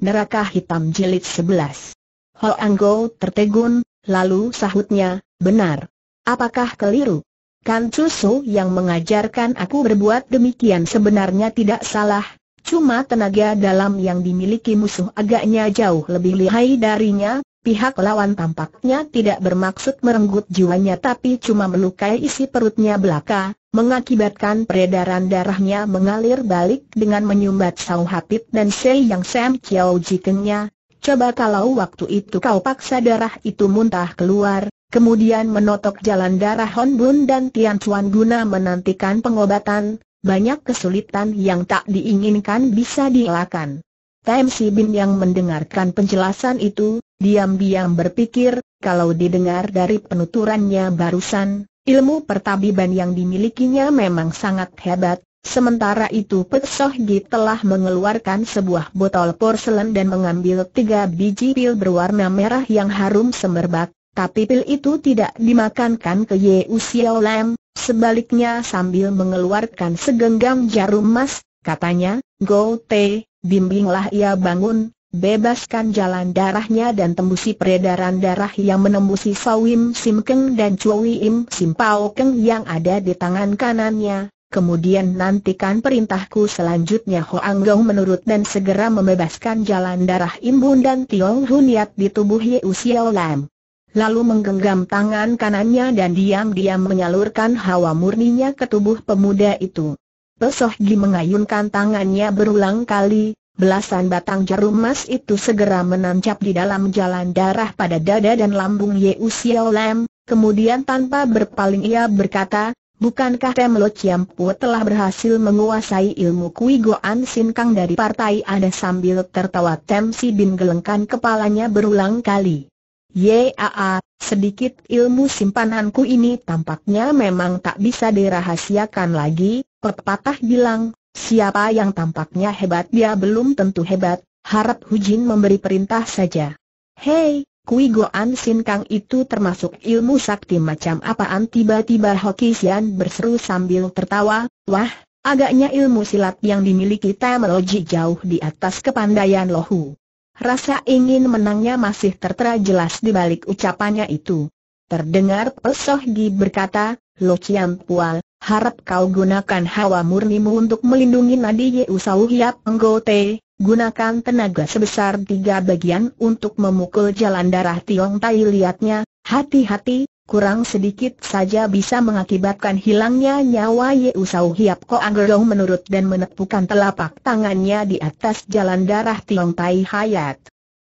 Neraka Hitam Jilid 11. Ho Anggo tertegun, lalu sahutnya, benar. Apakah keliru? Kan Kancusu yang mengajarkan aku berbuat demikian sebenarnya tidak salah, cuma tenaga dalam yang dimiliki musuh agaknya jauh lebih lihai darinya, Pihak lawan tampaknya tidak bermaksud merenggut jiwanya tapi cuma melukai isi perutnya belaka, mengakibatkan peredaran darahnya mengalir balik dengan menyumbat Sao Hapit dan Sei Yang Sam Chiao Jikengnya. Coba kalau waktu itu kau paksa darah itu muntah keluar, kemudian menotok jalan darah Hon Bun dan Tian Chuan guna menantikan pengobatan, banyak kesulitan yang tak diinginkan bisa dielakkan. Tam Si Bin yang mendengarkan penjelasan itu, diam-diam berpikir, kalau didengar dari penuturannya barusan, ilmu pertabiban yang dimilikinya memang sangat hebat, Sementara itu Pek Gi telah mengeluarkan sebuah botol porselen dan mengambil tiga biji pil berwarna merah yang harum semerbak, tapi pil itu tidak dimakankan ke Ye Xiao Lam, sebaliknya sambil mengeluarkan segenggam jarum emas, katanya, Go Te, bimbinglah ia bangun, Bebaskan jalan darahnya dan tembusi peredaran darah yang menembusi Sawim simkeng dan Chui Im yang ada di tangan kanannya. Kemudian nantikan perintahku selanjutnya Hoang Gau menurut dan segera membebaskan jalan darah Imbun dan Tiong huniat di tubuh Ye Usiao Lam. Lalu menggenggam tangan kanannya dan diam-diam menyalurkan hawa murninya ke tubuh pemuda itu. Pesoh Gi mengayunkan tangannya berulang kali, Belasan batang jarum emas itu segera menancap di dalam jalan darah pada dada dan lambung Yeu Xiao Lam, kemudian tanpa berpaling ia berkata, Bukankah Chiam Chiampu telah berhasil menguasai ilmu Kui Goan Sin Kang dari partai ada sambil tertawa Tem Si Bin gelengkan kepalanya berulang kali. Yaa, sedikit ilmu simpananku ini tampaknya memang tak bisa dirahasiakan lagi, pepatah bilang, Siapa yang tampaknya hebat dia belum tentu hebat, harap Hu Jin memberi perintah saja. Hei, Kui Goan Sin Kang itu termasuk ilmu sakti macam apaan tiba-tiba Hoki Sian berseru sambil tertawa, wah, agaknya ilmu silat yang dimiliki Tameloji jauh di atas kepandaian Lohu. Rasa ingin menangnya masih tertera jelas di balik ucapannya itu. Terdengar Pesoh Gi berkata, Lo Chiam Pual, harap kau gunakan hawa murnimu untuk melindungi nadi Yeu Sau Hiap gunakan tenaga sebesar tiga bagian untuk memukul jalan darah Tiong Tai liatnya, hati-hati, kurang sedikit saja bisa mengakibatkan hilangnya nyawa Yeu Sau Hiap Ko Anggerong menurut dan menepukan telapak tangannya di atas jalan darah Tiong Tai Hayat.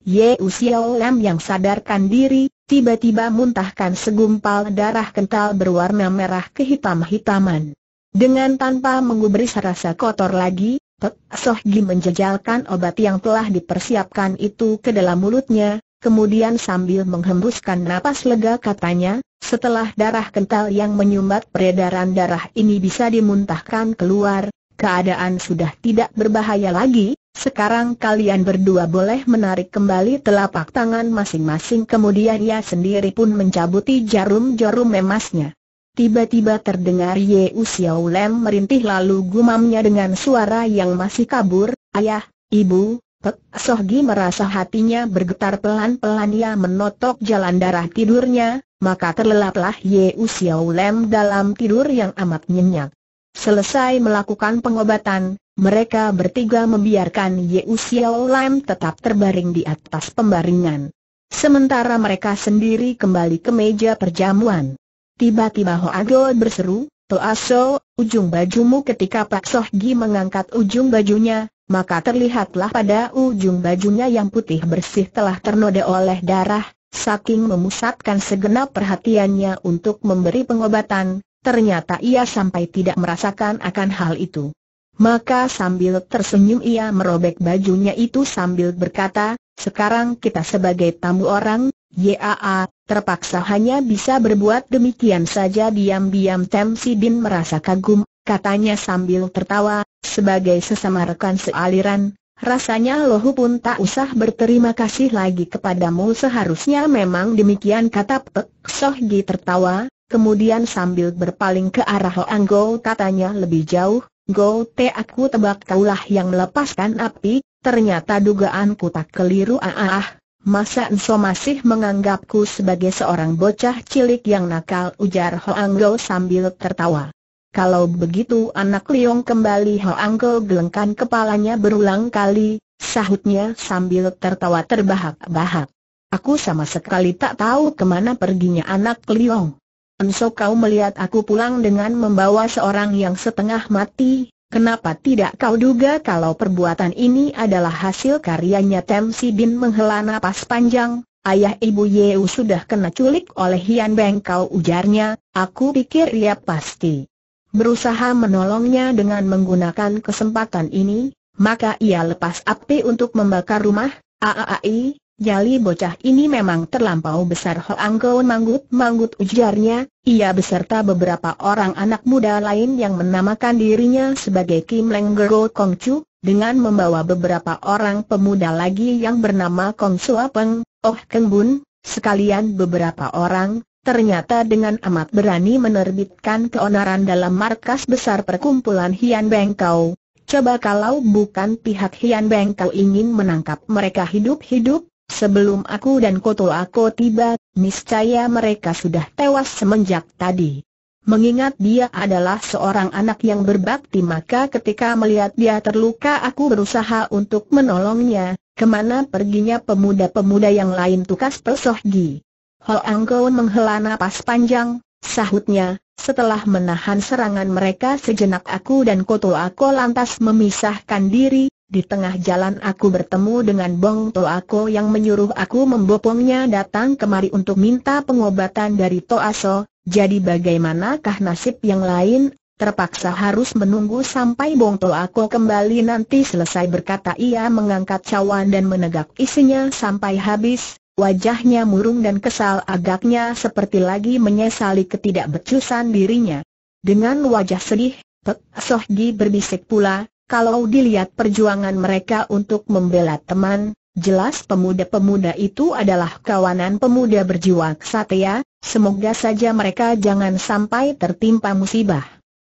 Yeu Xiao Lam yang sadarkan diri, tiba-tiba muntahkan segumpal darah kental berwarna merah kehitam-hitaman. Dengan tanpa mengubris rasa kotor lagi, Pek Sohgi menjejalkan obat yang telah dipersiapkan itu ke dalam mulutnya, kemudian sambil menghembuskan napas lega katanya, setelah darah kental yang menyumbat peredaran darah ini bisa dimuntahkan keluar, keadaan sudah tidak berbahaya lagi, sekarang kalian berdua boleh menarik kembali telapak tangan masing-masing Kemudian ia sendiri pun mencabuti jarum-jarum emasnya Tiba-tiba terdengar Ye Xiao Lem merintih lalu gumamnya dengan suara yang masih kabur Ayah, ibu, Pek Sohgi merasa hatinya bergetar pelan-pelan ia menotok jalan darah tidurnya, maka terlelaplah Ye Xiao Lem dalam tidur yang amat nyenyak. Selesai melakukan pengobatan, mereka bertiga membiarkan Ye Usiao Lam tetap terbaring di atas pembaringan. Sementara mereka sendiri kembali ke meja perjamuan. Tiba-tiba Ho Ago berseru, Toaso, ujung bajumu ketika Pak Sohgi mengangkat ujung bajunya, maka terlihatlah pada ujung bajunya yang putih bersih telah ternoda oleh darah, saking memusatkan segenap perhatiannya untuk memberi pengobatan, Ternyata ia sampai tidak merasakan akan hal itu. Maka sambil tersenyum ia merobek bajunya itu sambil berkata, sekarang kita sebagai tamu orang, YAA, terpaksa hanya bisa berbuat demikian saja diam-diam Tem Sidin merasa kagum, katanya sambil tertawa, sebagai sesama rekan sealiran, Rasanya Lohu pun tak usah berterima kasih lagi kepadamu seharusnya memang demikian kata Pek Sohgi tertawa, kemudian sambil berpaling ke arah Hoang katanya lebih jauh, Go te aku tebak kaulah yang melepaskan api, ternyata dugaanku tak keliru ah, ah ah, masa enso masih menganggapku sebagai seorang bocah cilik yang nakal ujar Ho Go sambil tertawa. Kalau begitu anak Liong kembali Ho Go gelengkan kepalanya berulang kali, sahutnya sambil tertawa terbahak-bahak. Aku sama sekali tak tahu kemana perginya anak Liong. Enso kau melihat aku pulang dengan membawa seorang yang setengah mati, kenapa tidak kau duga kalau perbuatan ini adalah hasil karyanya Tem Si Bin menghela napas panjang? Ayah ibu Yeu sudah kena culik oleh Hian Beng kau ujarnya, aku pikir ia pasti berusaha menolongnya dengan menggunakan kesempatan ini, maka ia lepas api untuk membakar rumah, Aaai. Jali bocah ini memang terlampau besar Hoang Go manggut-manggut ujarnya, ia beserta beberapa orang anak muda lain yang menamakan dirinya sebagai Kim Leng Go Kong Chu, dengan membawa beberapa orang pemuda lagi yang bernama Kong Sua Peng, Oh Keng Bun, sekalian beberapa orang, ternyata dengan amat berani menerbitkan keonaran dalam markas besar perkumpulan Hian Bengkau. Coba kalau bukan pihak Hian Bengkau ingin menangkap mereka hidup-hidup, Sebelum aku dan Koto Ako tiba, niscaya mereka sudah tewas semenjak tadi. Mengingat dia adalah seorang anak yang berbakti maka ketika melihat dia terluka aku berusaha untuk menolongnya, kemana perginya pemuda-pemuda yang lain tukas persohgi. Ho Angko menghela napas panjang, sahutnya, setelah menahan serangan mereka sejenak aku dan Koto Ako lantas memisahkan diri, di tengah jalan aku bertemu dengan Bong Toako yang menyuruh aku membopongnya datang kemari untuk minta pengobatan dari Toaso, jadi bagaimanakah nasib yang lain? Terpaksa harus menunggu sampai Bong Toako kembali nanti selesai berkata ia mengangkat cawan dan menegak isinya sampai habis, wajahnya murung dan kesal agaknya seperti lagi menyesali ketidakbecusan dirinya. Dengan wajah sedih, Pek Sohgi berbisik pula, kalau dilihat perjuangan mereka untuk membela teman, jelas pemuda-pemuda itu adalah kawanan pemuda berjiwa satya, semoga saja mereka jangan sampai tertimpa musibah.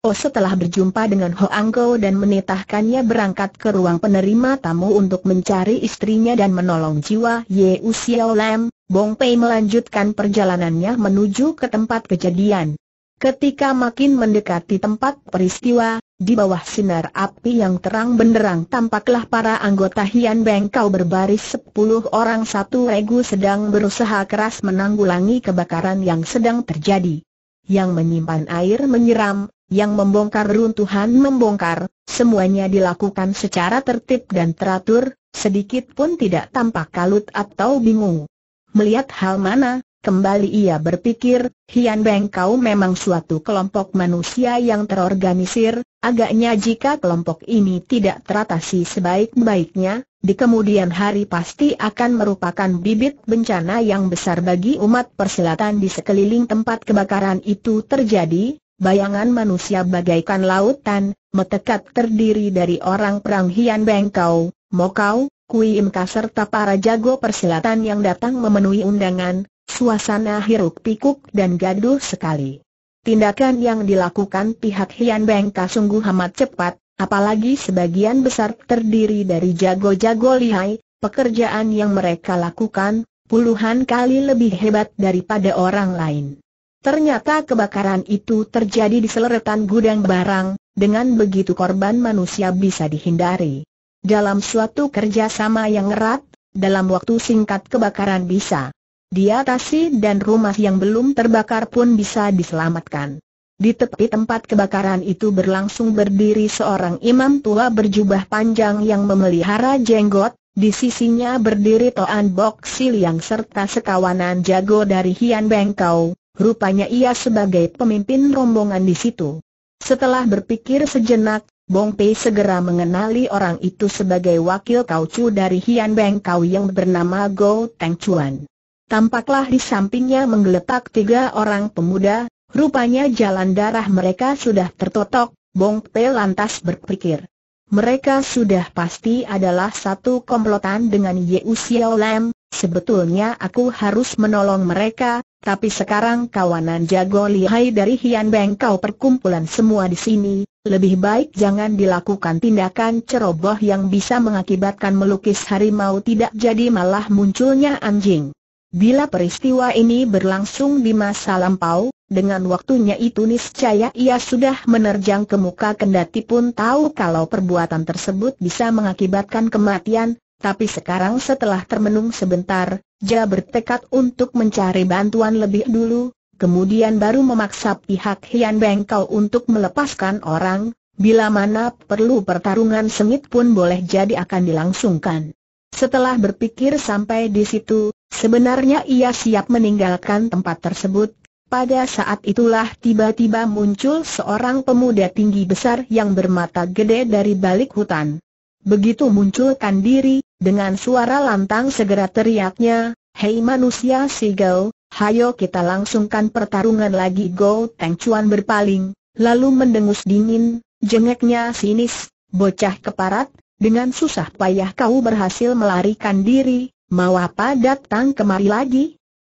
Oh setelah berjumpa dengan Ho Angko dan menitahkannya berangkat ke ruang penerima tamu untuk mencari istrinya dan menolong jiwa Ye Xiao Lam, Bong Pei melanjutkan perjalanannya menuju ke tempat kejadian. Ketika makin mendekati tempat peristiwa, di bawah sinar api yang terang benderang tampaklah para anggota Hian Bengkau berbaris sepuluh orang satu regu sedang berusaha keras menanggulangi kebakaran yang sedang terjadi. Yang menyimpan air menyiram, yang membongkar runtuhan membongkar, semuanya dilakukan secara tertib dan teratur, sedikit pun tidak tampak kalut atau bingung. Melihat hal mana, Kembali ia berpikir, Hian Beng kau memang suatu kelompok manusia yang terorganisir, agaknya jika kelompok ini tidak teratasi sebaik-baiknya, di kemudian hari pasti akan merupakan bibit bencana yang besar bagi umat persilatan di sekeliling tempat kebakaran itu terjadi, bayangan manusia bagaikan lautan, metekat terdiri dari orang perang Hian Beng kau, Mokau, Kui Imka serta para jago persilatan yang datang memenuhi undangan, Suasana hiruk pikuk dan gaduh sekali. Tindakan yang dilakukan pihak Hian Bengka sungguh amat cepat, apalagi sebagian besar terdiri dari jago-jago lihai, pekerjaan yang mereka lakukan, puluhan kali lebih hebat daripada orang lain. Ternyata kebakaran itu terjadi di seleretan gudang barang, dengan begitu korban manusia bisa dihindari. Dalam suatu kerjasama yang erat, dalam waktu singkat kebakaran bisa diatasi dan rumah yang belum terbakar pun bisa diselamatkan. Di tepi tempat kebakaran itu berlangsung berdiri seorang imam tua berjubah panjang yang memelihara jenggot, di sisinya berdiri Toan Bok yang serta sekawanan jago dari Hian Bengkau, rupanya ia sebagai pemimpin rombongan di situ. Setelah berpikir sejenak, Bong Pei segera mengenali orang itu sebagai wakil Chu dari Hian Bengkau yang bernama Go Teng Chuan tampaklah di sampingnya menggeletak tiga orang pemuda, rupanya jalan darah mereka sudah tertotok, Bong Pe lantas berpikir. Mereka sudah pasti adalah satu komplotan dengan Yeu Xiao Lam, sebetulnya aku harus menolong mereka, tapi sekarang kawanan jago lihai dari Hian Beng kau perkumpulan semua di sini, lebih baik jangan dilakukan tindakan ceroboh yang bisa mengakibatkan melukis harimau tidak jadi malah munculnya anjing. Bila peristiwa ini berlangsung di masa lampau, dengan waktunya itu niscaya ia sudah menerjang ke muka kendati pun tahu kalau perbuatan tersebut bisa mengakibatkan kematian, tapi sekarang setelah termenung sebentar, dia bertekad untuk mencari bantuan lebih dulu, kemudian baru memaksa pihak Hian Bengkau untuk melepaskan orang, bila mana perlu pertarungan sengit pun boleh jadi akan dilangsungkan. Setelah berpikir sampai di situ, Sebenarnya ia siap meninggalkan tempat tersebut, pada saat itulah tiba-tiba muncul seorang pemuda tinggi besar yang bermata gede dari balik hutan. Begitu munculkan diri, dengan suara lantang segera teriaknya, Hei manusia si Gou, hayo kita langsungkan pertarungan lagi Go Teng Chuan berpaling, lalu mendengus dingin, jengeknya sinis, bocah keparat, dengan susah payah kau berhasil melarikan diri, Mau apa datang kemari lagi?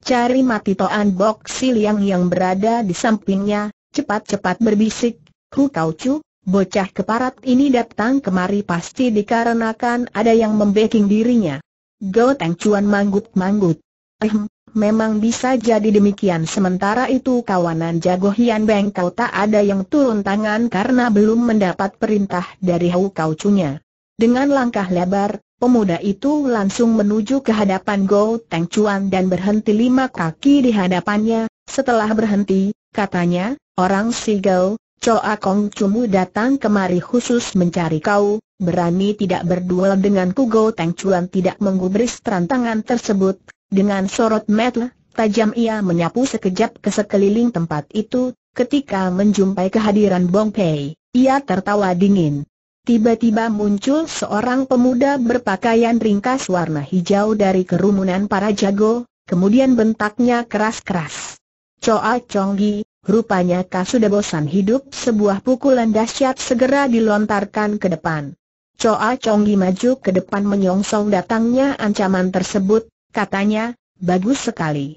Cari mati Toan Bok Siliang yang berada di sampingnya, cepat-cepat berbisik, Hu Kau Chu, bocah keparat ini datang kemari pasti dikarenakan ada yang membeking dirinya. Go Teng Chuan manggut-manggut. Ehm, memang bisa jadi demikian sementara itu kawanan jago Hian Beng Kau tak ada yang turun tangan karena belum mendapat perintah dari Hu Kau Chunya. Dengan langkah lebar, Pemuda itu langsung menuju ke hadapan Go Teng Chuan dan berhenti lima kaki di hadapannya. Setelah berhenti, katanya, orang Sigel, Choa Kong cuma datang kemari khusus mencari kau, berani tidak berduel denganku Go Teng Chuan tidak menggubris tantangan tersebut. Dengan sorot mata tajam ia menyapu sekejap ke sekeliling tempat itu, ketika menjumpai kehadiran Bong Pei, ia tertawa dingin. Tiba-tiba muncul seorang pemuda berpakaian ringkas warna hijau dari kerumunan para jago, kemudian bentaknya keras-keras. Choa Chonggi, rupanya kau sudah bosan hidup sebuah pukulan dahsyat segera dilontarkan ke depan. Choa Chonggi maju ke depan menyongsong datangnya ancaman tersebut, katanya, bagus sekali.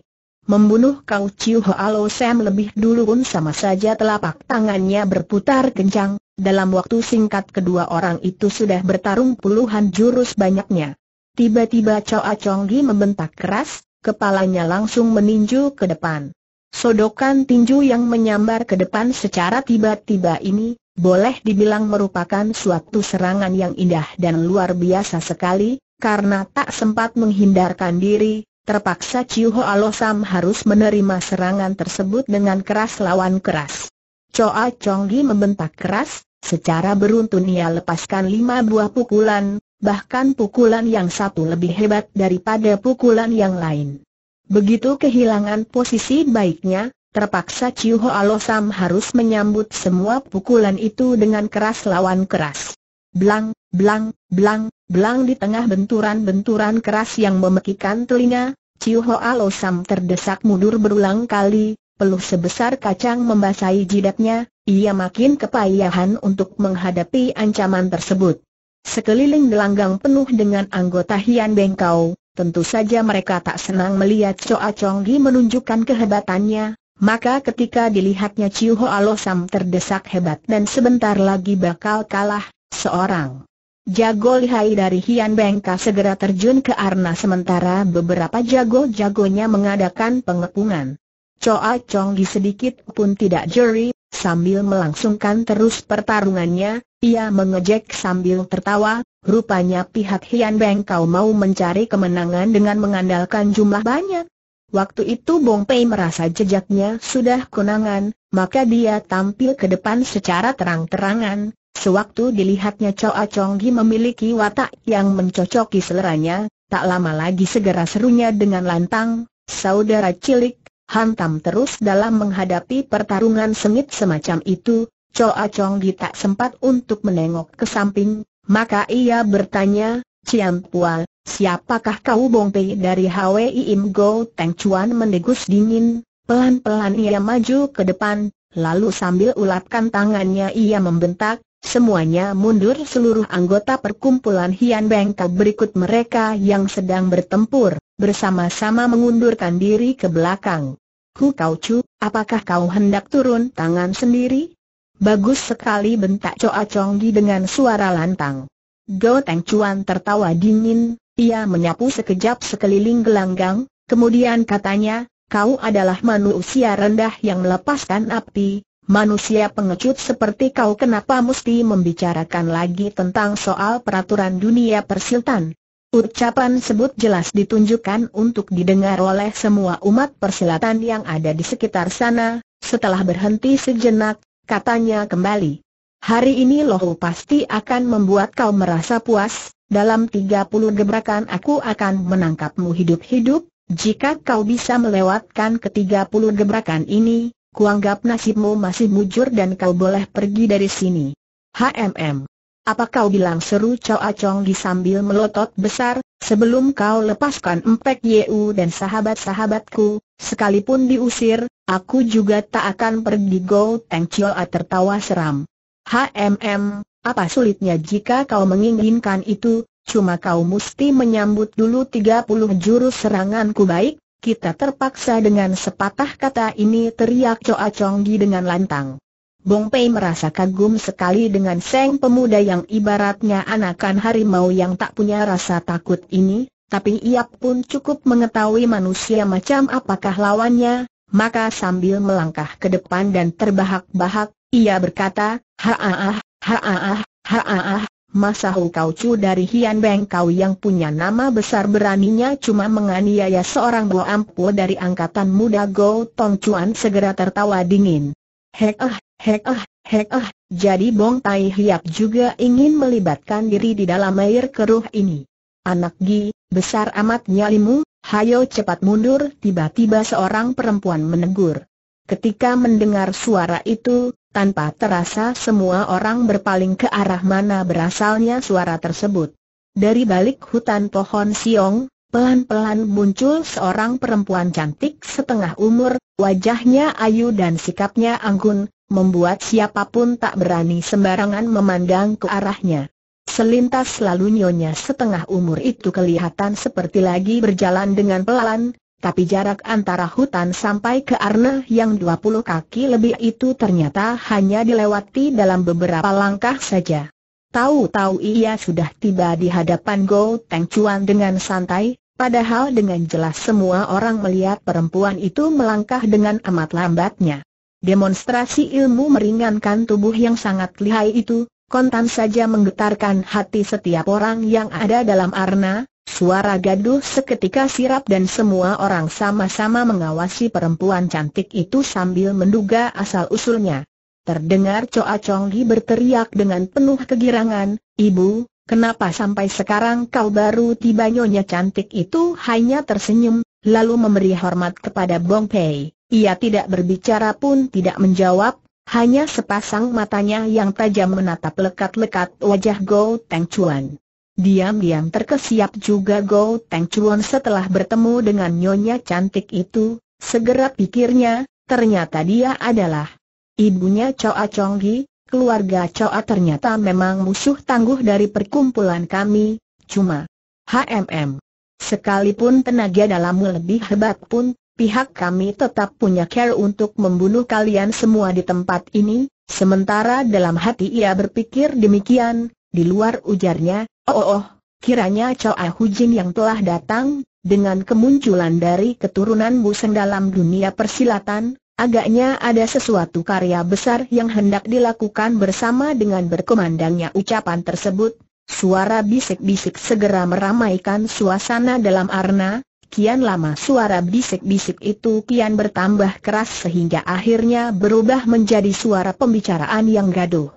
Membunuh kau Chiu Hoalo Sam lebih dulu pun sama saja telapak tangannya berputar kencang, dalam waktu singkat kedua orang itu sudah bertarung puluhan jurus banyaknya. Tiba-tiba Choa Chonggi membentak keras, kepalanya langsung meninju ke depan. Sodokan tinju yang menyambar ke depan secara tiba-tiba ini, boleh dibilang merupakan suatu serangan yang indah dan luar biasa sekali, karena tak sempat menghindarkan diri, Terpaksa Chiu Ho Alosam harus menerima serangan tersebut dengan keras lawan keras. Choa Chong Gi membentak keras, secara beruntun ia lepaskan lima buah pukulan, bahkan pukulan yang satu lebih hebat daripada pukulan yang lain. Begitu kehilangan posisi baiknya, terpaksa Chiu Ho Alosam harus menyambut semua pukulan itu dengan keras lawan keras. Blang, blang, blang, blang di tengah benturan-benturan keras yang memekikan telinga, Ciu Hoa Lo Sam terdesak mundur berulang kali, peluh sebesar kacang membasahi jidatnya, ia makin kepayahan untuk menghadapi ancaman tersebut. Sekeliling gelanggang penuh dengan anggota Hian Bengkau, tentu saja mereka tak senang melihat Choa Chong Gi menunjukkan kehebatannya, maka ketika dilihatnya Ciu Hoa Lo Sam terdesak hebat dan sebentar lagi bakal kalah, seorang Jago lihai dari Hian Bengka segera terjun ke arna sementara beberapa jago-jagonya mengadakan pengepungan. Choa Chonggi sedikit pun tidak jeri, sambil melangsungkan terus pertarungannya, ia mengejek sambil tertawa, rupanya pihak Hian Bengkau mau mencari kemenangan dengan mengandalkan jumlah banyak. Waktu itu Bong Pei merasa jejaknya sudah kunangan, maka dia tampil ke depan secara terang-terangan, Sewaktu dilihatnya Choa Chonggi memiliki watak yang mencocoki seleranya, tak lama lagi segera serunya dengan lantang, saudara cilik, hantam terus dalam menghadapi pertarungan sengit semacam itu, Choa Chonggi tak sempat untuk menengok ke samping, maka ia bertanya, Cian Pual, siapakah kau Bongpei dari HWI Im Go Teng Chuan mendegus dingin, pelan-pelan ia maju ke depan, lalu sambil ulatkan tangannya ia membentak, Semuanya mundur seluruh anggota perkumpulan Hian Bengka berikut mereka yang sedang bertempur, bersama-sama mengundurkan diri ke belakang. Ku Kau Chu, apakah kau hendak turun tangan sendiri? Bagus sekali bentak Choa Chonggi dengan suara lantang. Go Teng Chuan tertawa dingin, ia menyapu sekejap sekeliling gelanggang, kemudian katanya, kau adalah manusia rendah yang melepaskan api, Manusia pengecut seperti kau kenapa mesti membicarakan lagi tentang soal peraturan dunia Persiltan? Ucapan sebut jelas ditunjukkan untuk didengar oleh semua umat persilatan yang ada di sekitar sana, setelah berhenti sejenak, katanya kembali. Hari ini loh pasti akan membuat kau merasa puas, dalam 30 gebrakan aku akan menangkapmu hidup-hidup, jika kau bisa melewatkan ke 30 gebrakan ini, kuanggap nasibmu masih mujur dan kau boleh pergi dari sini. HMM. Apa kau bilang seru Chow Acong di sambil melotot besar, sebelum kau lepaskan Empek Yeu dan sahabat-sahabatku, sekalipun diusir, aku juga tak akan pergi Go Teng A tertawa seram. HMM, apa sulitnya jika kau menginginkan itu, cuma kau mesti menyambut dulu 30 jurus seranganku baik, kita terpaksa dengan sepatah kata ini teriak Choa Chong Gi dengan lantang. Bong Pei merasa kagum sekali dengan seng pemuda yang ibaratnya anakan harimau yang tak punya rasa takut ini, tapi ia pun cukup mengetahui manusia macam apakah lawannya, maka sambil melangkah ke depan dan terbahak-bahak, ia berkata, haah, haah, haah kau Chu dari Hian Beng Kau yang punya nama besar beraninya cuma menganiaya seorang Bo Ampu dari angkatan muda Go Tong Chuan segera tertawa dingin. Hek ah, hek ah, hek ah, jadi Bong Tai Hiap juga ingin melibatkan diri di dalam air keruh ini. Anak Gi, besar amat nyalimu, hayo cepat mundur, tiba-tiba seorang perempuan menegur. Ketika mendengar suara itu, tanpa terasa semua orang berpaling ke arah mana berasalnya suara tersebut. Dari balik hutan pohon siong, pelan-pelan muncul seorang perempuan cantik setengah umur, wajahnya ayu dan sikapnya anggun, membuat siapapun tak berani sembarangan memandang ke arahnya. Selintas lalu nyonya setengah umur itu kelihatan seperti lagi berjalan dengan pelan, tapi jarak antara hutan sampai ke arna yang 20 kaki lebih itu ternyata hanya dilewati dalam beberapa langkah saja. Tahu-tahu ia sudah tiba di hadapan Go Teng Chuan dengan santai, padahal dengan jelas semua orang melihat perempuan itu melangkah dengan amat lambatnya. Demonstrasi ilmu meringankan tubuh yang sangat lihai itu, kontan saja menggetarkan hati setiap orang yang ada dalam arna, Suara gaduh seketika sirap dan semua orang sama-sama mengawasi perempuan cantik itu sambil menduga asal-usulnya. Terdengar Choa Chong Li berteriak dengan penuh kegirangan, Ibu, kenapa sampai sekarang kau baru tiba nyonya cantik itu hanya tersenyum, lalu memberi hormat kepada Bong Pei. Ia tidak berbicara pun tidak menjawab, hanya sepasang matanya yang tajam menatap lekat-lekat wajah Go Teng Chuan. Diam-diam terkesiap juga Go Teng Chuan setelah bertemu dengan nyonya cantik itu, segera pikirnya, ternyata dia adalah ibunya Choa Chong Gi, keluarga Choa ternyata memang musuh tangguh dari perkumpulan kami, cuma HMM. Sekalipun tenaga dalammu lebih hebat pun, pihak kami tetap punya care untuk membunuh kalian semua di tempat ini, sementara dalam hati ia berpikir demikian, di luar ujarnya, Oh, oh, kiranya Choa Hujin yang telah datang, dengan kemunculan dari keturunan Buseng dalam dunia persilatan, agaknya ada sesuatu karya besar yang hendak dilakukan bersama dengan berkemandangnya ucapan tersebut. Suara bisik-bisik segera meramaikan suasana dalam arna, kian lama suara bisik-bisik itu kian bertambah keras sehingga akhirnya berubah menjadi suara pembicaraan yang gaduh.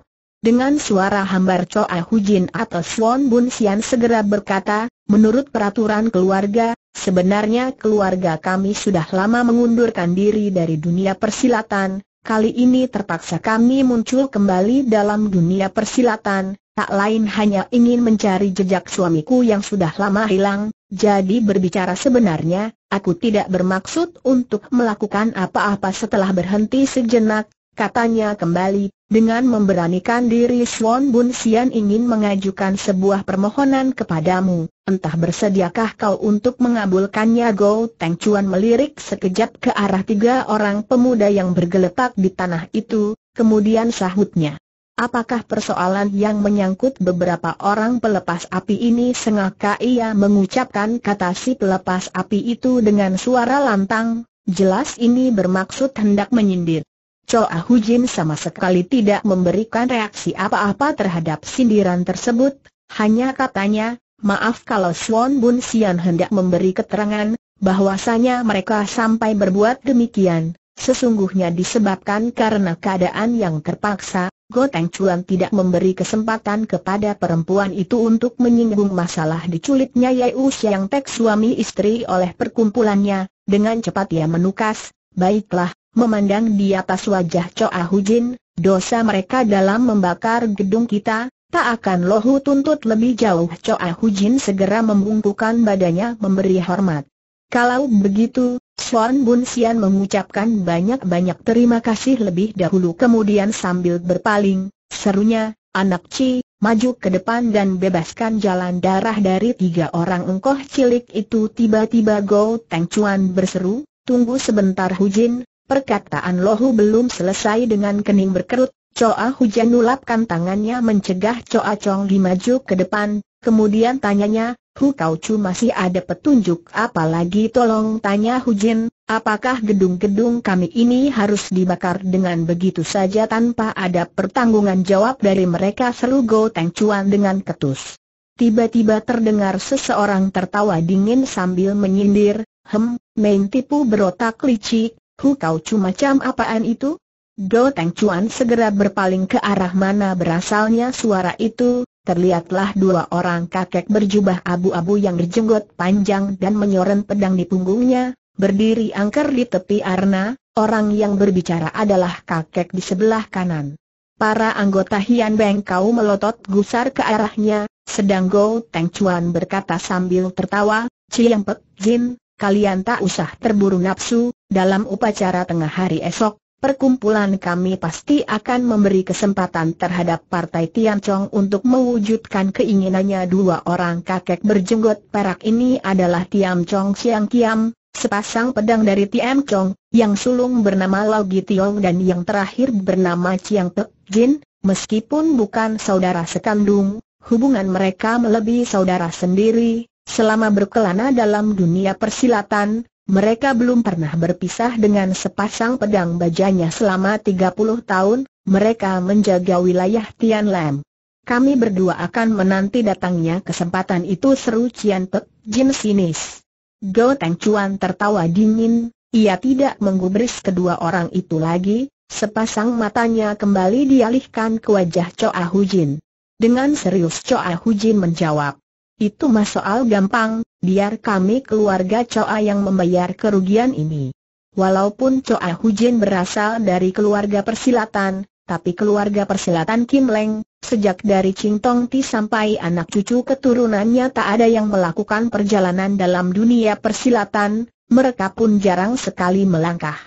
Dengan suara hambar Choa Hujin atau Swan Bun Sian segera berkata, menurut peraturan keluarga, sebenarnya keluarga kami sudah lama mengundurkan diri dari dunia persilatan, kali ini terpaksa kami muncul kembali dalam dunia persilatan, tak lain hanya ingin mencari jejak suamiku yang sudah lama hilang, jadi berbicara sebenarnya, aku tidak bermaksud untuk melakukan apa-apa setelah berhenti sejenak, katanya kembali, dengan memberanikan diri Swan Bun Sian ingin mengajukan sebuah permohonan kepadamu, entah bersediakah kau untuk mengabulkannya Go Teng Chuan melirik sekejap ke arah tiga orang pemuda yang bergeletak di tanah itu, kemudian sahutnya. Apakah persoalan yang menyangkut beberapa orang pelepas api ini sengaja ia mengucapkan kata si pelepas api itu dengan suara lantang, jelas ini bermaksud hendak menyindir. Choa Jin sama sekali tidak memberikan reaksi apa-apa terhadap sindiran tersebut, hanya katanya, maaf kalau Swan Bun Sian hendak memberi keterangan, bahwasanya mereka sampai berbuat demikian, sesungguhnya disebabkan karena keadaan yang terpaksa, Goteng Chuan tidak memberi kesempatan kepada perempuan itu untuk menyinggung masalah diculiknya Yeu Xiang Tek suami istri oleh perkumpulannya, dengan cepat ia menukas, baiklah, Memandang di atas wajah Choa Hujin, dosa mereka dalam membakar gedung kita, tak akan lohu tuntut lebih jauh Choa Hujin segera membungkukan badannya memberi hormat. Kalau begitu, Suan Bun Sian mengucapkan banyak-banyak terima kasih lebih dahulu kemudian sambil berpaling, serunya, anak Ci, maju ke depan dan bebaskan jalan darah dari tiga orang engkoh cilik itu tiba-tiba Go Teng Chuan berseru, tunggu sebentar Hujin, Perkataan Lohu belum selesai dengan kening berkerut, Choa Hujan nulapkan tangannya mencegah Choa Chongli maju ke depan, kemudian tanyanya, Hu Kau Chu masih ada petunjuk apalagi tolong tanya Hujin, apakah gedung-gedung kami ini harus dibakar dengan begitu saja tanpa ada pertanggungan jawab dari mereka seru Go Teng Chuan dengan ketus. Tiba-tiba terdengar seseorang tertawa dingin sambil menyindir, Hem, main tipu berotak licik, Hu kau cuma cam apaan itu? Do Teng Chuan segera berpaling ke arah mana berasalnya suara itu, terlihatlah dua orang kakek berjubah abu-abu yang berjenggot panjang dan menyoren pedang di punggungnya, berdiri angker di tepi arna, orang yang berbicara adalah kakek di sebelah kanan. Para anggota Hian Beng kau melotot gusar ke arahnya, sedang Go Teng Chuan berkata sambil tertawa, Ciyang Pek Jin, kalian tak usah terburu nafsu, dalam upacara tengah hari esok, perkumpulan kami pasti akan memberi kesempatan terhadap Partai Tian Chong untuk mewujudkan keinginannya dua orang kakek berjenggot perak ini adalah Tian Chong Siang Kiam, sepasang pedang dari Tian Chong, yang sulung bernama Lau Gitiong dan yang terakhir bernama Chiang Te Jin, meskipun bukan saudara sekandung, hubungan mereka melebihi saudara sendiri, Selama berkelana dalam dunia persilatan, mereka belum pernah berpisah dengan sepasang pedang bajanya selama 30 tahun, mereka menjaga wilayah Tian Lam. Kami berdua akan menanti datangnya kesempatan itu seru Cian Pek Jin sinis. Go Teng Chuan tertawa dingin, ia tidak menggubris kedua orang itu lagi, sepasang matanya kembali dialihkan ke wajah Choa Hujin. Dengan serius Choa Hujin menjawab, itu mah soal gampang, biar kami keluarga Coa yang membayar kerugian ini. Walaupun Coa Hujin berasal dari keluarga persilatan, tapi keluarga persilatan Kim Leng, sejak dari Ching Tong Ti sampai anak cucu keturunannya tak ada yang melakukan perjalanan dalam dunia persilatan, mereka pun jarang sekali melangkah.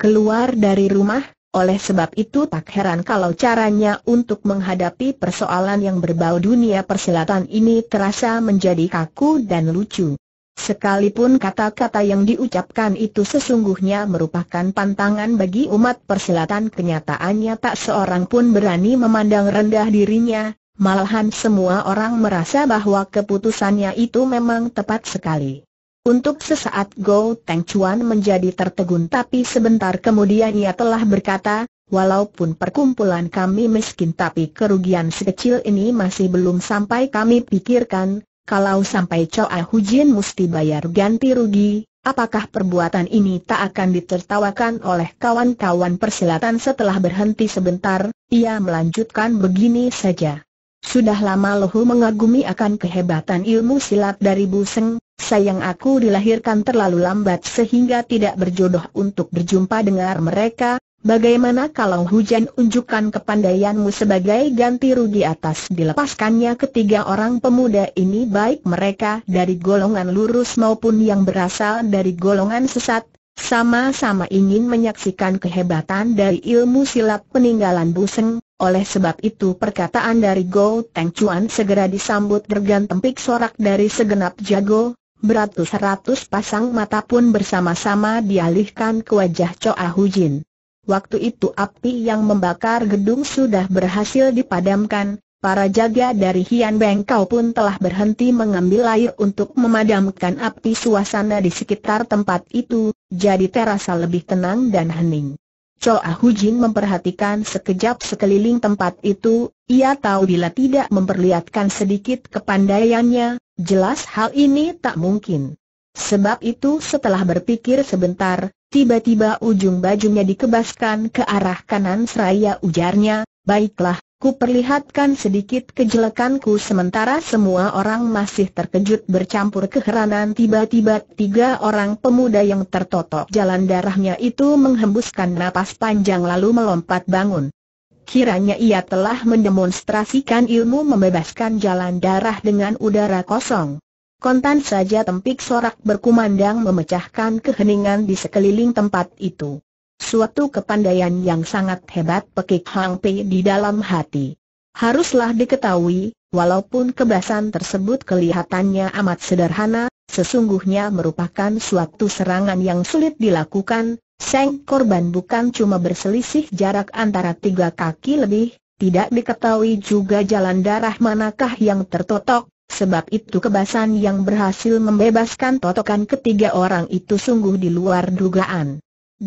Keluar dari rumah, oleh sebab itu tak heran kalau caranya untuk menghadapi persoalan yang berbau dunia persilatan ini terasa menjadi kaku dan lucu. Sekalipun kata-kata yang diucapkan itu sesungguhnya merupakan pantangan bagi umat persilatan kenyataannya tak seorang pun berani memandang rendah dirinya, malahan semua orang merasa bahwa keputusannya itu memang tepat sekali. Untuk sesaat Go Teng Chuan menjadi tertegun tapi sebentar kemudian ia telah berkata, walaupun perkumpulan kami miskin tapi kerugian sekecil ini masih belum sampai kami pikirkan, kalau sampai Choa Jin mesti bayar ganti rugi, apakah perbuatan ini tak akan ditertawakan oleh kawan-kawan persilatan setelah berhenti sebentar, ia melanjutkan begini saja. Sudah lama Lohu mengagumi akan kehebatan ilmu silat dari Buseng, sayang aku dilahirkan terlalu lambat sehingga tidak berjodoh untuk berjumpa dengan mereka, bagaimana kalau hujan unjukkan kepandaianmu sebagai ganti rugi atas dilepaskannya ketiga orang pemuda ini baik mereka dari golongan lurus maupun yang berasal dari golongan sesat, sama-sama ingin menyaksikan kehebatan dari ilmu silat peninggalan Buseng, oleh sebab itu perkataan dari Go Teng Chuan segera disambut dergan tempik sorak dari segenap jago, beratus-ratus pasang mata pun bersama-sama dialihkan ke wajah Choa Hujin. Waktu itu api yang membakar gedung sudah berhasil dipadamkan, para jaga dari Hian Beng Kau pun telah berhenti mengambil air untuk memadamkan api suasana di sekitar tempat itu, jadi terasa lebih tenang dan hening. Choa Hu Jin memperhatikan sekejap sekeliling tempat itu, ia tahu bila tidak memperlihatkan sedikit kepandaiannya, jelas hal ini tak mungkin. Sebab itu setelah berpikir sebentar, tiba-tiba ujung bajunya dikebaskan ke arah kanan seraya ujarnya, baiklah, Ku perlihatkan sedikit kejelekanku sementara semua orang masih terkejut bercampur keheranan tiba-tiba tiga orang pemuda yang tertotok jalan darahnya itu menghembuskan napas panjang lalu melompat bangun. Kiranya ia telah mendemonstrasikan ilmu membebaskan jalan darah dengan udara kosong. Kontan saja tempik sorak berkumandang memecahkan keheningan di sekeliling tempat itu suatu kepandaian yang sangat hebat pekik Hang Pei di dalam hati. Haruslah diketahui, walaupun kebasan tersebut kelihatannya amat sederhana, sesungguhnya merupakan suatu serangan yang sulit dilakukan, Seng korban bukan cuma berselisih jarak antara tiga kaki lebih, tidak diketahui juga jalan darah manakah yang tertotok, sebab itu kebasan yang berhasil membebaskan totokan ketiga orang itu sungguh di luar dugaan.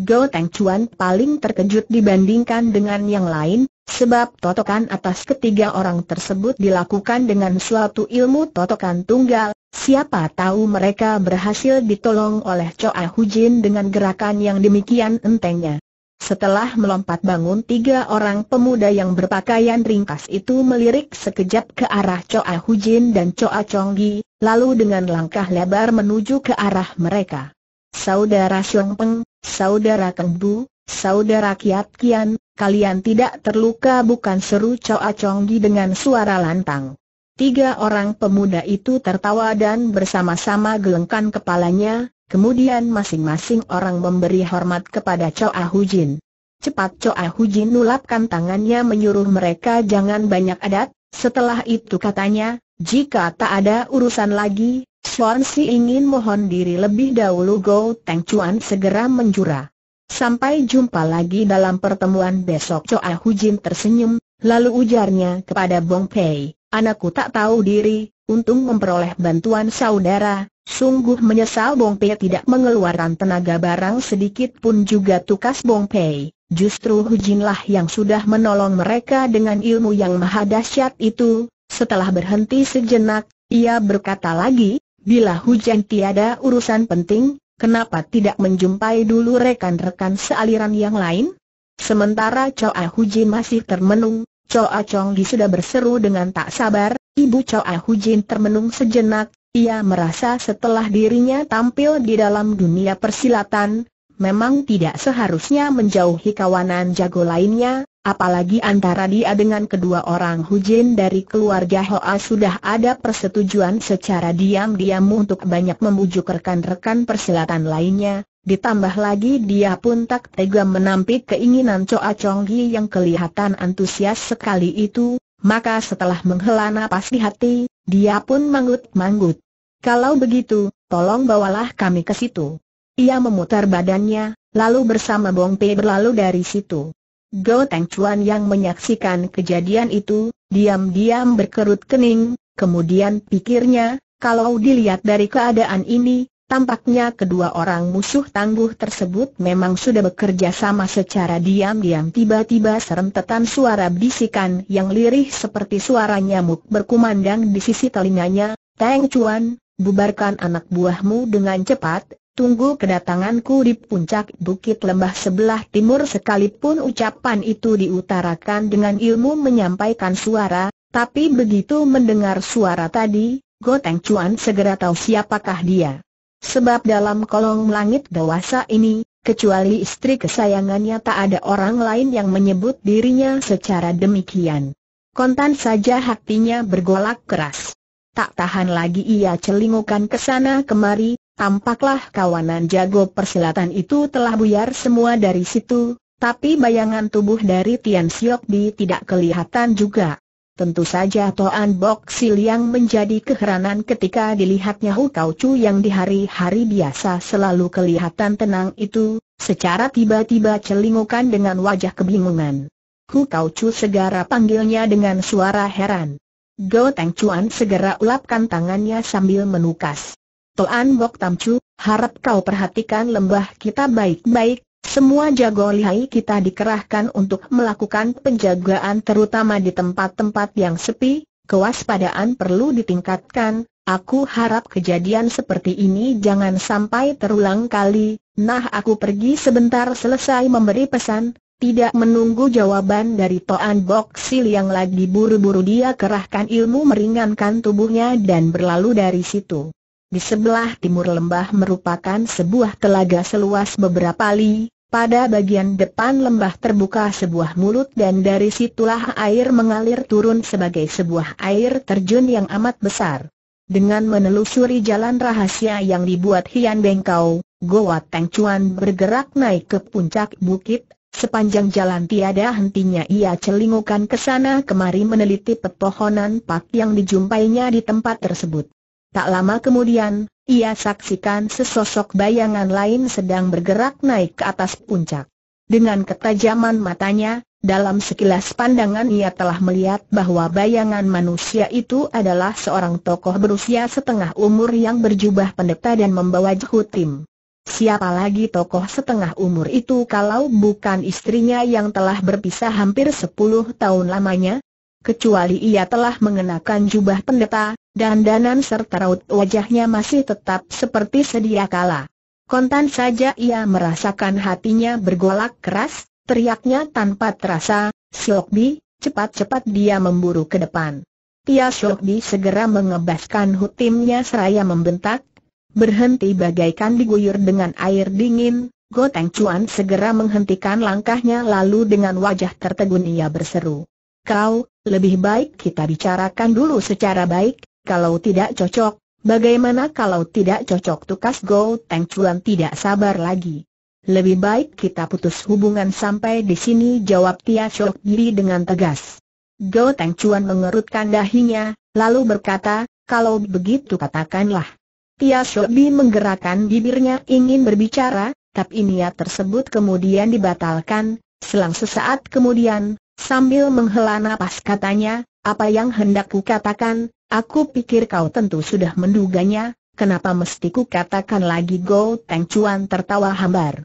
Go Teng Chuan paling terkejut dibandingkan dengan yang lain, sebab totokan atas ketiga orang tersebut dilakukan dengan suatu ilmu totokan tunggal, siapa tahu mereka berhasil ditolong oleh Choa Hujin dengan gerakan yang demikian entengnya. Setelah melompat bangun tiga orang pemuda yang berpakaian ringkas itu melirik sekejap ke arah Choa Hujin dan Choa Chonggi, lalu dengan langkah lebar menuju ke arah mereka. Saudara Xiong Peng, Saudara kembu, Saudara Kiat Kian, kalian tidak terluka bukan seru Chong Chonggi dengan suara lantang. Tiga orang pemuda itu tertawa dan bersama-sama gelengkan kepalanya, kemudian masing-masing orang memberi hormat kepada Hu Hujin. Cepat Hu Hujin nulapkan tangannya menyuruh mereka jangan banyak adat, setelah itu katanya, jika tak ada urusan lagi, Chuan Si ingin mohon diri lebih dahulu Go Teng Chuan segera menjura. Sampai jumpa lagi dalam pertemuan besok Choa Hu Jin tersenyum, lalu ujarnya kepada Bong Pei, anakku tak tahu diri, untung memperoleh bantuan saudara, sungguh menyesal Bong Pei tidak mengeluarkan tenaga barang sedikit pun juga tukas Bong Pei. Justru Hu Hujinlah yang sudah menolong mereka dengan ilmu yang maha dahsyat itu. Setelah berhenti sejenak, ia berkata lagi, Bila hujan tiada urusan penting, kenapa tidak menjumpai dulu rekan-rekan sealiran yang lain? Sementara Choa Hujin masih termenung, Choa Chong sudah berseru dengan tak sabar, Ibu Choa Hujin termenung sejenak, ia merasa setelah dirinya tampil di dalam dunia persilatan, memang tidak seharusnya menjauhi kawanan jago lainnya, Apalagi antara dia dengan kedua orang Hujin dari keluarga Hoa sudah ada persetujuan secara diam-diam untuk banyak membujuk rekan-rekan persilatan lainnya, ditambah lagi dia pun tak tega menampik keinginan Choa Chonggi yang kelihatan antusias sekali itu, maka setelah menghela napas di hati, dia pun manggut-manggut. Kalau begitu, tolong bawalah kami ke situ. Ia memutar badannya, lalu bersama Bong Pei berlalu dari situ. Go Teng Chuan yang menyaksikan kejadian itu, diam-diam berkerut kening, kemudian pikirnya, kalau dilihat dari keadaan ini, tampaknya kedua orang musuh tangguh tersebut memang sudah bekerja sama secara diam-diam tiba-tiba serentetan suara bisikan yang lirih seperti suara nyamuk berkumandang di sisi telinganya, Teng Chuan, bubarkan anak buahmu dengan cepat, Tunggu kedatanganku di puncak bukit lembah sebelah timur sekalipun ucapan itu diutarakan dengan ilmu menyampaikan suara, tapi begitu mendengar suara tadi, Goteng Cuan segera tahu siapakah dia. Sebab dalam kolong langit dewasa ini, kecuali istri kesayangannya tak ada orang lain yang menyebut dirinya secara demikian. Kontan saja hatinya bergolak keras. Tak tahan lagi ia celingukan ke sana kemari, Tampaklah kawanan jago persilatan itu telah buyar semua dari situ, tapi bayangan tubuh dari Tian Siok Di tidak kelihatan juga. Tentu saja Toan Bok Sil yang menjadi keheranan ketika dilihatnya Hu Kau Chu yang di hari-hari biasa selalu kelihatan tenang itu, secara tiba-tiba celingukan dengan wajah kebingungan. Hu Kau Chu segera panggilnya dengan suara heran. Go Teng Chuan segera ulapkan tangannya sambil menukas. Toan Bok Tamcu, harap kau perhatikan lembah kita baik-baik, semua jago lihai kita dikerahkan untuk melakukan penjagaan terutama di tempat-tempat yang sepi, kewaspadaan perlu ditingkatkan, aku harap kejadian seperti ini jangan sampai terulang kali, nah aku pergi sebentar selesai memberi pesan, tidak menunggu jawaban dari Toan Bok Sil yang lagi buru-buru dia kerahkan ilmu meringankan tubuhnya dan berlalu dari situ. Di sebelah timur lembah merupakan sebuah telaga seluas beberapa li, pada bagian depan lembah terbuka sebuah mulut dan dari situlah air mengalir turun sebagai sebuah air terjun yang amat besar. Dengan menelusuri jalan rahasia yang dibuat Hian Bengkau, Goa Teng Chuan bergerak naik ke puncak bukit, sepanjang jalan tiada hentinya ia celingukan ke sana kemari meneliti pepohonan pak yang dijumpainya di tempat tersebut. Tak lama kemudian, ia saksikan sesosok bayangan lain sedang bergerak naik ke atas puncak. Dengan ketajaman matanya, dalam sekilas pandangan ia telah melihat bahwa bayangan manusia itu adalah seorang tokoh berusia setengah umur yang berjubah pendeta dan membawa jahutim. Siapa lagi tokoh setengah umur itu kalau bukan istrinya yang telah berpisah hampir sepuluh tahun lamanya? kecuali ia telah mengenakan jubah pendeta, dan danan serta raut wajahnya masih tetap seperti sedia kala. Kontan saja ia merasakan hatinya bergolak keras, teriaknya tanpa terasa, Siokbi, cepat-cepat dia memburu ke depan. Tia Siokbi segera mengebaskan hutimnya seraya membentak, berhenti bagaikan diguyur dengan air dingin, Goteng Cuan segera menghentikan langkahnya lalu dengan wajah tertegun ia berseru. Kau, lebih baik kita bicarakan dulu secara baik, kalau tidak cocok, bagaimana kalau tidak cocok tukas Go Teng Chuan tidak sabar lagi. Lebih baik kita putus hubungan sampai di sini jawab Tia Chok Giri dengan tegas. Go Teng Chuan mengerutkan dahinya, lalu berkata, kalau begitu katakanlah. Tia Chok menggerakkan bibirnya ingin berbicara, tapi niat tersebut kemudian dibatalkan, selang sesaat kemudian, Sambil menghela napas katanya, apa yang hendak katakan, aku pikir kau tentu sudah menduganya, kenapa mesti katakan lagi Go Teng Chuan tertawa hambar.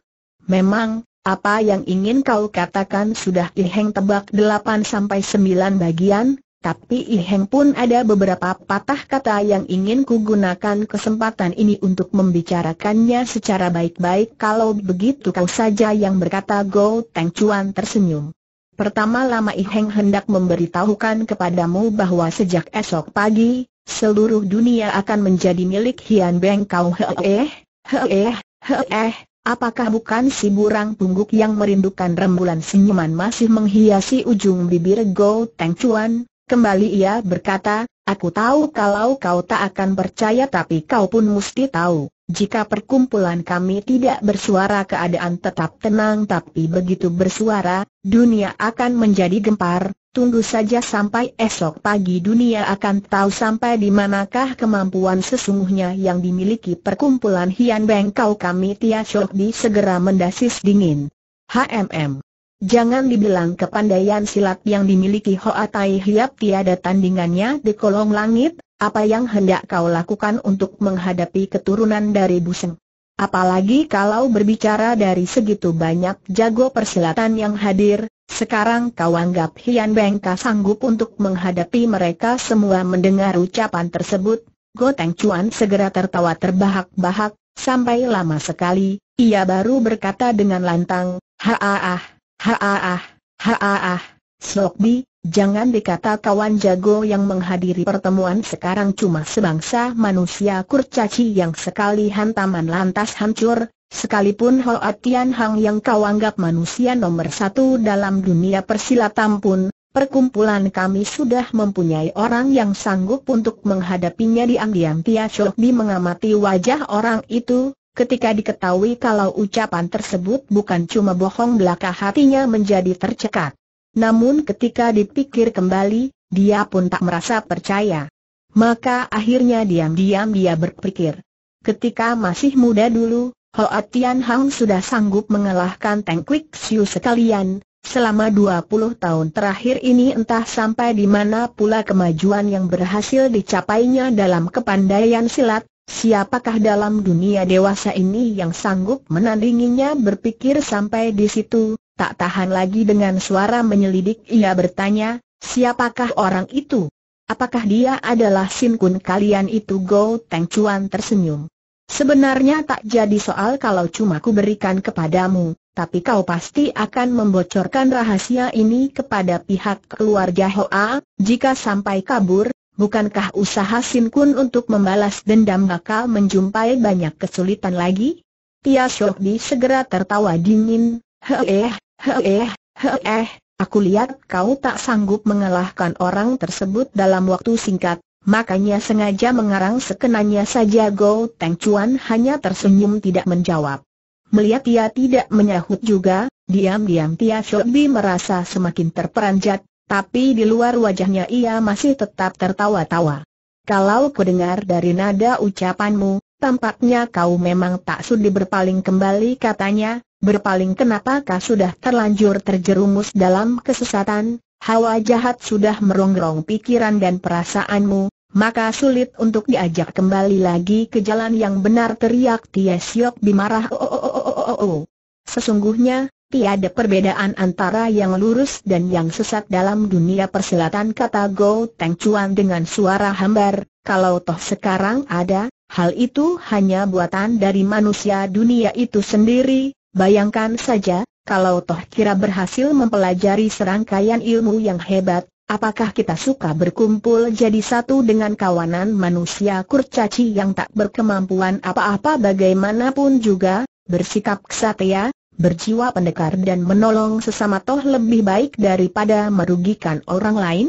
Memang, apa yang ingin kau katakan sudah Iheng tebak 8 9 bagian, tapi Iheng pun ada beberapa patah kata yang ingin ku gunakan kesempatan ini untuk membicarakannya secara baik-baik Kalau begitu kau saja yang berkata Go Teng Chuan tersenyum Pertama Lama Iheng hendak memberitahukan kepadamu bahwa sejak esok pagi, seluruh dunia akan menjadi milik Hian Beng Kau Heeh, Heeh, Heeh, apakah bukan si burang pungguk yang merindukan rembulan senyuman masih menghiasi ujung bibir Go Teng Chuan? Kembali ia berkata, aku tahu kalau kau tak akan percaya tapi kau pun mesti tahu. Jika perkumpulan kami tidak bersuara keadaan tetap tenang tapi begitu bersuara, dunia akan menjadi gempar, tunggu saja sampai esok pagi dunia akan tahu sampai di manakah kemampuan sesungguhnya yang dimiliki perkumpulan Hian Beng Kau kami Tia Shok Di segera mendasis dingin. HMM Jangan dibilang kepandaian silat yang dimiliki Hoa Tai Hiap tiada tandingannya di kolong langit, apa yang hendak kau lakukan untuk menghadapi keturunan dari Buseng? Apalagi kalau berbicara dari segitu banyak jago persilatan yang hadir, sekarang kau anggap Hian Bengka sanggup untuk menghadapi mereka semua mendengar ucapan tersebut, Goteng Cuan segera tertawa terbahak-bahak, sampai lama sekali, ia baru berkata dengan lantang, Haaah, haaah, haaah, Sok Bi, Jangan dikata kawan jago yang menghadiri pertemuan sekarang cuma sebangsa manusia kurcaci yang sekali hantaman lantas hancur, sekalipun Hoa Tian Hang yang kau anggap manusia nomor satu dalam dunia persilatan pun, perkumpulan kami sudah mempunyai orang yang sanggup untuk menghadapinya diam-diam Tia Shok Di mengamati wajah orang itu, Ketika diketahui kalau ucapan tersebut bukan cuma bohong belaka hatinya menjadi tercekat. Namun ketika dipikir kembali, dia pun tak merasa percaya. Maka akhirnya diam-diam dia berpikir. Ketika masih muda dulu, Hoa Tian Hang sudah sanggup mengalahkan Teng Kwik Siu sekalian, Selama 20 tahun terakhir ini entah sampai di mana pula kemajuan yang berhasil dicapainya dalam kepandaian silat, siapakah dalam dunia dewasa ini yang sanggup menandinginya berpikir sampai di situ, Tak tahan lagi dengan suara menyelidik ia bertanya, siapakah orang itu? Apakah dia adalah Sin Kun kalian itu Go Teng Chuan tersenyum. Sebenarnya tak jadi soal kalau cuma ku berikan kepadamu, tapi kau pasti akan membocorkan rahasia ini kepada pihak keluarga Hoa, jika sampai kabur, bukankah usaha Sin Kun untuk membalas dendam bakal menjumpai banyak kesulitan lagi? Tia Shokdi segera tertawa dingin, Heeh. Hehe, eh, hehe. aku lihat kau tak sanggup mengalahkan orang tersebut dalam waktu singkat, makanya sengaja mengarang sekenanya saja Go Teng Chuan hanya tersenyum tidak menjawab. Melihat ia tidak menyahut juga, diam-diam Tia Shobi merasa semakin terperanjat, tapi di luar wajahnya ia masih tetap tertawa-tawa. Kalau dengar dari nada ucapanmu, tampaknya kau memang tak sudi berpaling kembali katanya, berpaling kenapa kenapakah sudah terlanjur terjerumus dalam kesesatan, hawa jahat sudah merongrong pikiran dan perasaanmu, maka sulit untuk diajak kembali lagi ke jalan yang benar teriak Tia Siok bimarah oh, oh, oh, Sesungguhnya, tiada perbedaan antara yang lurus dan yang sesat dalam dunia persilatan kata Go Teng Chuan dengan suara hambar, kalau toh sekarang ada, hal itu hanya buatan dari manusia dunia itu sendiri, Bayangkan saja, kalau toh kira berhasil mempelajari serangkaian ilmu yang hebat, apakah kita suka berkumpul jadi satu dengan kawanan manusia kurcaci yang tak berkemampuan apa-apa bagaimanapun juga, bersikap kesatria, berjiwa pendekar dan menolong sesama toh lebih baik daripada merugikan orang lain?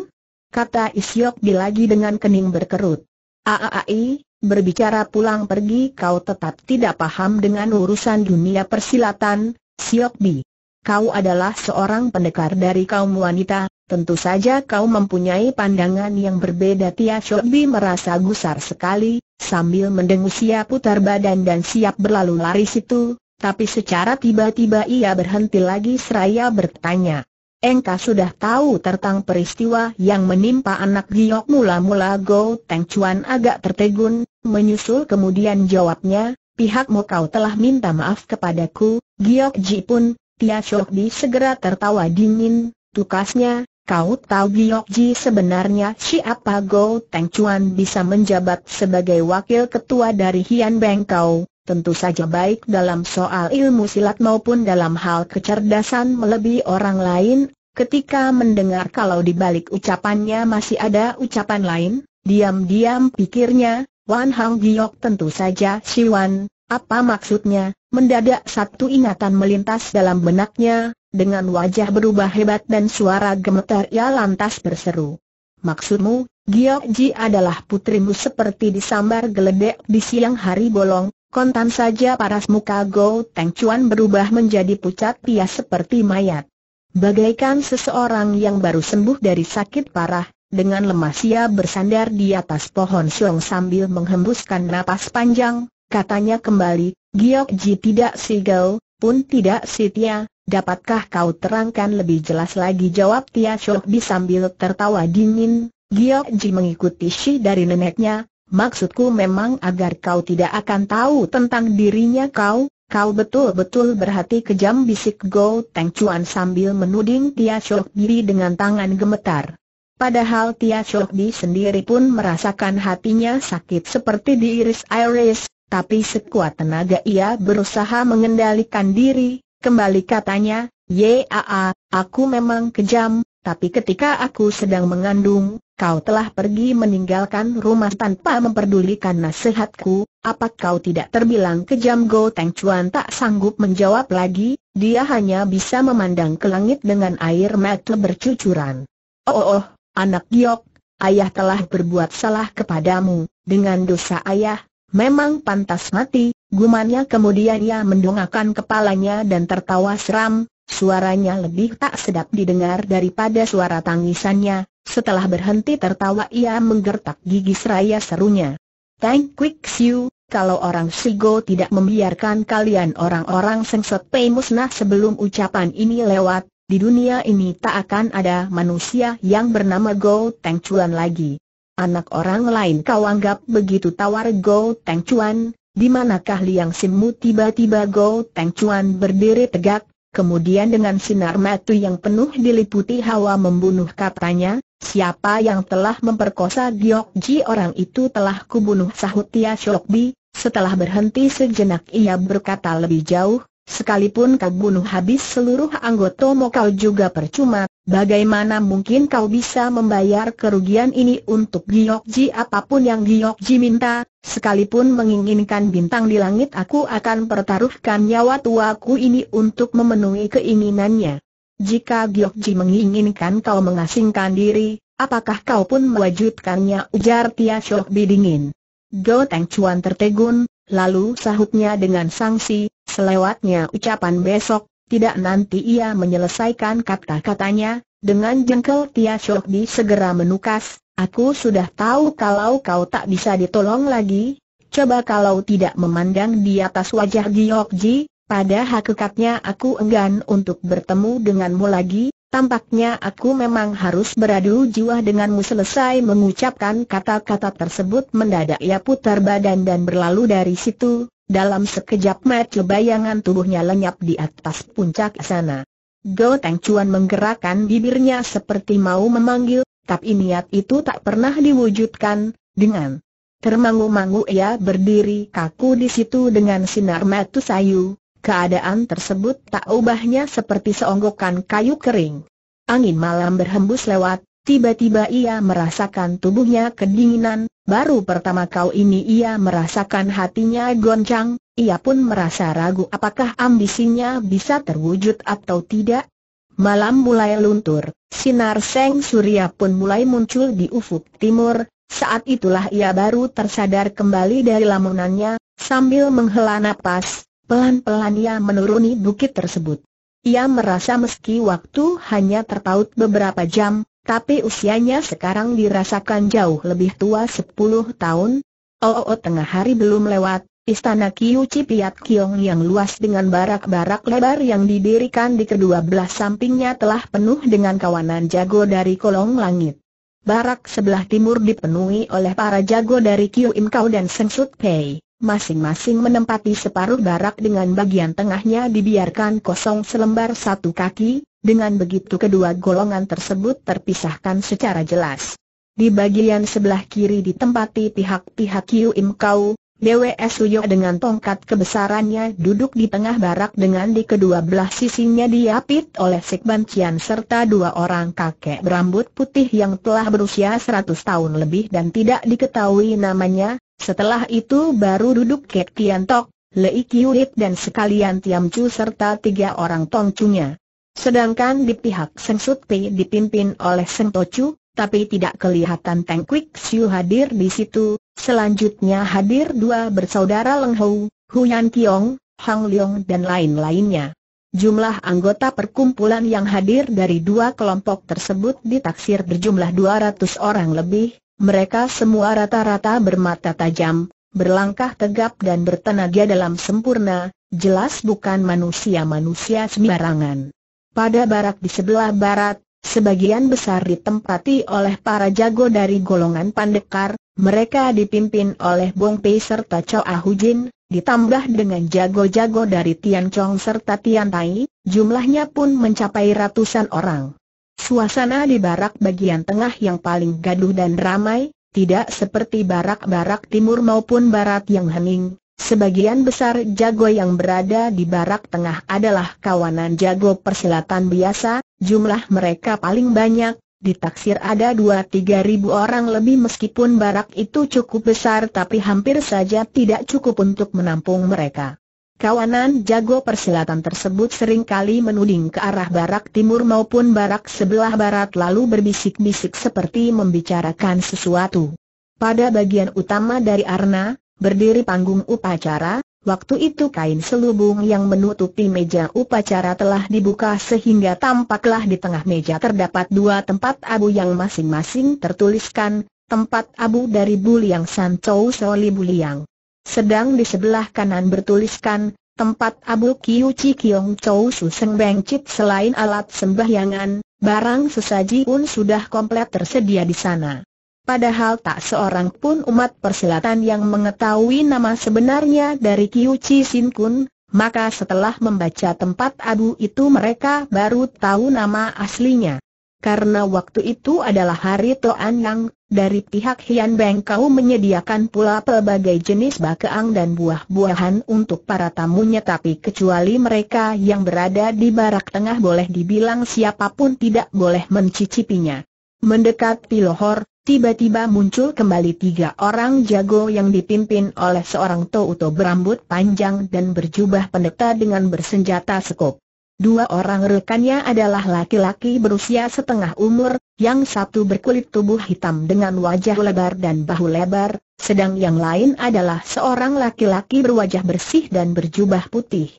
Kata Isyok Bilagi dengan kening berkerut. Aaai berbicara pulang pergi kau tetap tidak paham dengan urusan dunia persilatan, Siok Bi. Kau adalah seorang pendekar dari kaum wanita, tentu saja kau mempunyai pandangan yang berbeda Tia Siok Bi merasa gusar sekali, sambil mendengus ia putar badan dan siap berlalu lari situ, tapi secara tiba-tiba ia berhenti lagi seraya bertanya engkau sudah tahu tentang peristiwa yang menimpa anak giok mula-mula Go Teng Chuan agak tertegun, menyusul kemudian jawabnya, pihakmu kau telah minta maaf kepadaku, Giok Ji pun, Tia Shok Di segera tertawa dingin, tukasnya, kau tahu Giok Ji sebenarnya siapa Go Teng Chuan bisa menjabat sebagai wakil ketua dari Hian Bengkau, tentu saja baik dalam soal ilmu silat maupun dalam hal kecerdasan melebihi orang lain, ketika mendengar kalau di balik ucapannya masih ada ucapan lain, diam-diam pikirnya, Wan Hang Giok tentu saja si Wan, apa maksudnya, mendadak satu ingatan melintas dalam benaknya, dengan wajah berubah hebat dan suara gemetar ia lantas berseru. Maksudmu, Giok Ji adalah putrimu seperti disambar geledek di siang hari bolong, Kontan saja paras muka Go Teng Chuan berubah menjadi pucat pias seperti mayat. Bagaikan seseorang yang baru sembuh dari sakit parah, dengan lemas ia bersandar di atas pohon siung sambil menghembuskan napas panjang, katanya kembali, Giok Ji tidak si Go, pun tidak si Tia, Dapatkah kau terangkan lebih jelas lagi jawab Tia Chok sambil tertawa dingin, Giok Ji mengikuti Shi dari neneknya, Maksudku memang agar kau tidak akan tahu tentang dirinya kau, kau betul-betul berhati kejam bisik Go Teng Chuan sambil menuding Tia Shok Bi dengan tangan gemetar. Padahal Tia Shok Bi sendiri pun merasakan hatinya sakit seperti diiris-iris, tapi sekuat tenaga ia berusaha mengendalikan diri, kembali katanya, Yaa, aku memang kejam, tapi ketika aku sedang mengandung, kau telah pergi meninggalkan rumah tanpa memperdulikan nasihatku, apa kau tidak terbilang kejam Go Tang Chuan tak sanggup menjawab lagi, dia hanya bisa memandang ke langit dengan air mata bercucuran. Oh, oh, oh anak giok, ayah telah berbuat salah kepadamu, dengan dosa ayah, memang pantas mati, gumannya kemudian ia mendongakkan kepalanya dan tertawa seram, Suaranya lebih tak sedap didengar daripada suara tangisannya, setelah berhenti tertawa ia menggertak gigi seraya serunya. Tang Quick Siu, kalau orang Sigo tidak membiarkan kalian orang-orang Sengset Pei musnah sebelum ucapan ini lewat, di dunia ini tak akan ada manusia yang bernama Go Tang Chuan lagi. Anak orang lain kau anggap begitu tawar Go Tang Chuan, di manakah Liang Simu tiba-tiba Go Tang Chuan berdiri tegak, Kemudian dengan sinar mata yang penuh diliputi hawa membunuh katanya, siapa yang telah memperkosa Giok Ji orang itu telah kubunuh sahut Tia Shok Bi, setelah berhenti sejenak ia berkata lebih jauh, sekalipun kau bunuh habis seluruh anggota mokau juga percuma, Bagaimana mungkin kau bisa membayar kerugian ini untuk Giokji apapun yang Giokji minta, sekalipun menginginkan bintang di langit aku akan pertaruhkan nyawa tuaku ini untuk memenuhi keinginannya. Jika Giokji menginginkan kau mengasingkan diri, apakah kau pun mewajibkannya ujar Tia Shok dingin. Go Teng Chuan tertegun, lalu sahutnya dengan sanksi, selewatnya ucapan besok, tidak nanti ia menyelesaikan kata-katanya, dengan jengkel Tia Chok Di segera menukas, aku sudah tahu kalau kau tak bisa ditolong lagi, coba kalau tidak memandang di atas wajah Giok Ji, pada hakikatnya aku enggan untuk bertemu denganmu lagi, Tampaknya aku memang harus beradu jiwa denganmu selesai mengucapkan kata-kata tersebut mendadak ia putar badan dan berlalu dari situ, dalam sekejap mata bayangan tubuhnya lenyap di atas puncak sana. Go Teng Chuan menggerakkan bibirnya seperti mau memanggil, tapi niat itu tak pernah diwujudkan, dengan termangu-mangu ia berdiri kaku di situ dengan sinar mata sayu, keadaan tersebut tak ubahnya seperti seonggokan kayu kering. Angin malam berhembus lewat, tiba-tiba ia merasakan tubuhnya kedinginan, Baru pertama kau ini ia merasakan hatinya goncang, ia pun merasa ragu apakah ambisinya bisa terwujud atau tidak. Malam mulai luntur, sinar seng surya pun mulai muncul di ufuk timur, saat itulah ia baru tersadar kembali dari lamunannya, sambil menghela napas, pelan-pelan ia menuruni bukit tersebut. Ia merasa meski waktu hanya terpaut beberapa jam, tapi usianya sekarang dirasakan jauh lebih tua 10 tahun. Oh, oh, oh tengah hari belum lewat, istana Kiuci Pyat Kiong yang luas dengan barak-barak lebar yang didirikan di kedua belah sampingnya telah penuh dengan kawanan jago dari kolong langit. Barak sebelah timur dipenuhi oleh para jago dari Kiu Im Kau dan Seng Sut Pei. Masing-masing menempati separuh barak dengan bagian tengahnya dibiarkan kosong selembar satu kaki, dengan begitu kedua golongan tersebut terpisahkan secara jelas. Di bagian sebelah kiri ditempati pihak-pihak Yu Im Kau, BWS Suyo dengan tongkat kebesarannya duduk di tengah barak dengan di kedua belah sisinya diapit oleh Sekban Cian serta dua orang kakek berambut putih yang telah berusia 100 tahun lebih dan tidak diketahui namanya, setelah itu baru duduk Kek Tian Tok, Lei Hit dan sekalian Tiam Chu serta tiga orang tongcunya. Sedangkan di pihak Seng Sut dipimpin oleh Seng Tochu, tapi tidak kelihatan Teng Kwik Siu hadir di situ. Selanjutnya hadir dua bersaudara Leng Hou, Huyan Kiong, Hang Leong dan lain-lainnya. Jumlah anggota perkumpulan yang hadir dari dua kelompok tersebut ditaksir berjumlah 200 orang lebih, mereka semua rata-rata bermata tajam, berlangkah tegap dan bertenaga dalam sempurna, jelas bukan manusia-manusia sembarangan. Pada barak di sebelah barat, sebagian besar ditempati oleh para jago dari golongan pandekar, mereka dipimpin oleh Bong Pei serta Ahu Ahujin, ditambah dengan jago-jago dari Tian Chong serta Tian Tai, jumlahnya pun mencapai ratusan orang. Suasana di barak bagian tengah yang paling gaduh dan ramai, tidak seperti barak-barak timur maupun barat yang hening, Sebagian besar jago yang berada di barak tengah adalah kawanan jago persilatan biasa, jumlah mereka paling banyak, ditaksir ada 2-3 ribu orang lebih meskipun barak itu cukup besar tapi hampir saja tidak cukup untuk menampung mereka. Kawanan jago persilatan tersebut seringkali menuding ke arah barak timur maupun barak sebelah barat lalu berbisik-bisik seperti membicarakan sesuatu. Pada bagian utama dari arna, berdiri panggung upacara, waktu itu kain selubung yang menutupi meja upacara telah dibuka sehingga tampaklah di tengah meja terdapat dua tempat abu yang masing-masing tertuliskan, tempat abu dari Buliang chou Soli Buliang. Sedang di sebelah kanan bertuliskan, tempat abu Kiu Chi Kiong Chou Su Seng Beng Chit selain alat sembahyangan, barang sesaji pun sudah komplit tersedia di sana. Padahal tak seorang pun umat perselatan yang mengetahui nama sebenarnya dari Chi Sin Kun, maka setelah membaca tempat abu itu mereka baru tahu nama aslinya. Karena waktu itu adalah hari Toan Yang, dari pihak Hian Beng Kau menyediakan pula pelbagai jenis bakeang dan buah-buahan untuk para tamunya tapi kecuali mereka yang berada di barak tengah boleh dibilang siapapun tidak boleh mencicipinya. Mendekat Pilohor, Tiba-tiba muncul kembali tiga orang jago yang dipimpin oleh seorang Touto berambut panjang dan berjubah pendeta dengan bersenjata sekop. Dua orang rekannya adalah laki-laki berusia setengah umur, yang satu berkulit tubuh hitam dengan wajah lebar dan bahu lebar, sedang yang lain adalah seorang laki-laki berwajah bersih dan berjubah putih.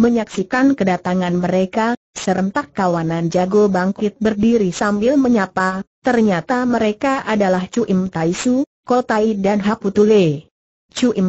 Menyaksikan kedatangan mereka, serentak kawanan jago bangkit berdiri sambil menyapa, Ternyata mereka adalah Cuim Taisu, Tai dan Im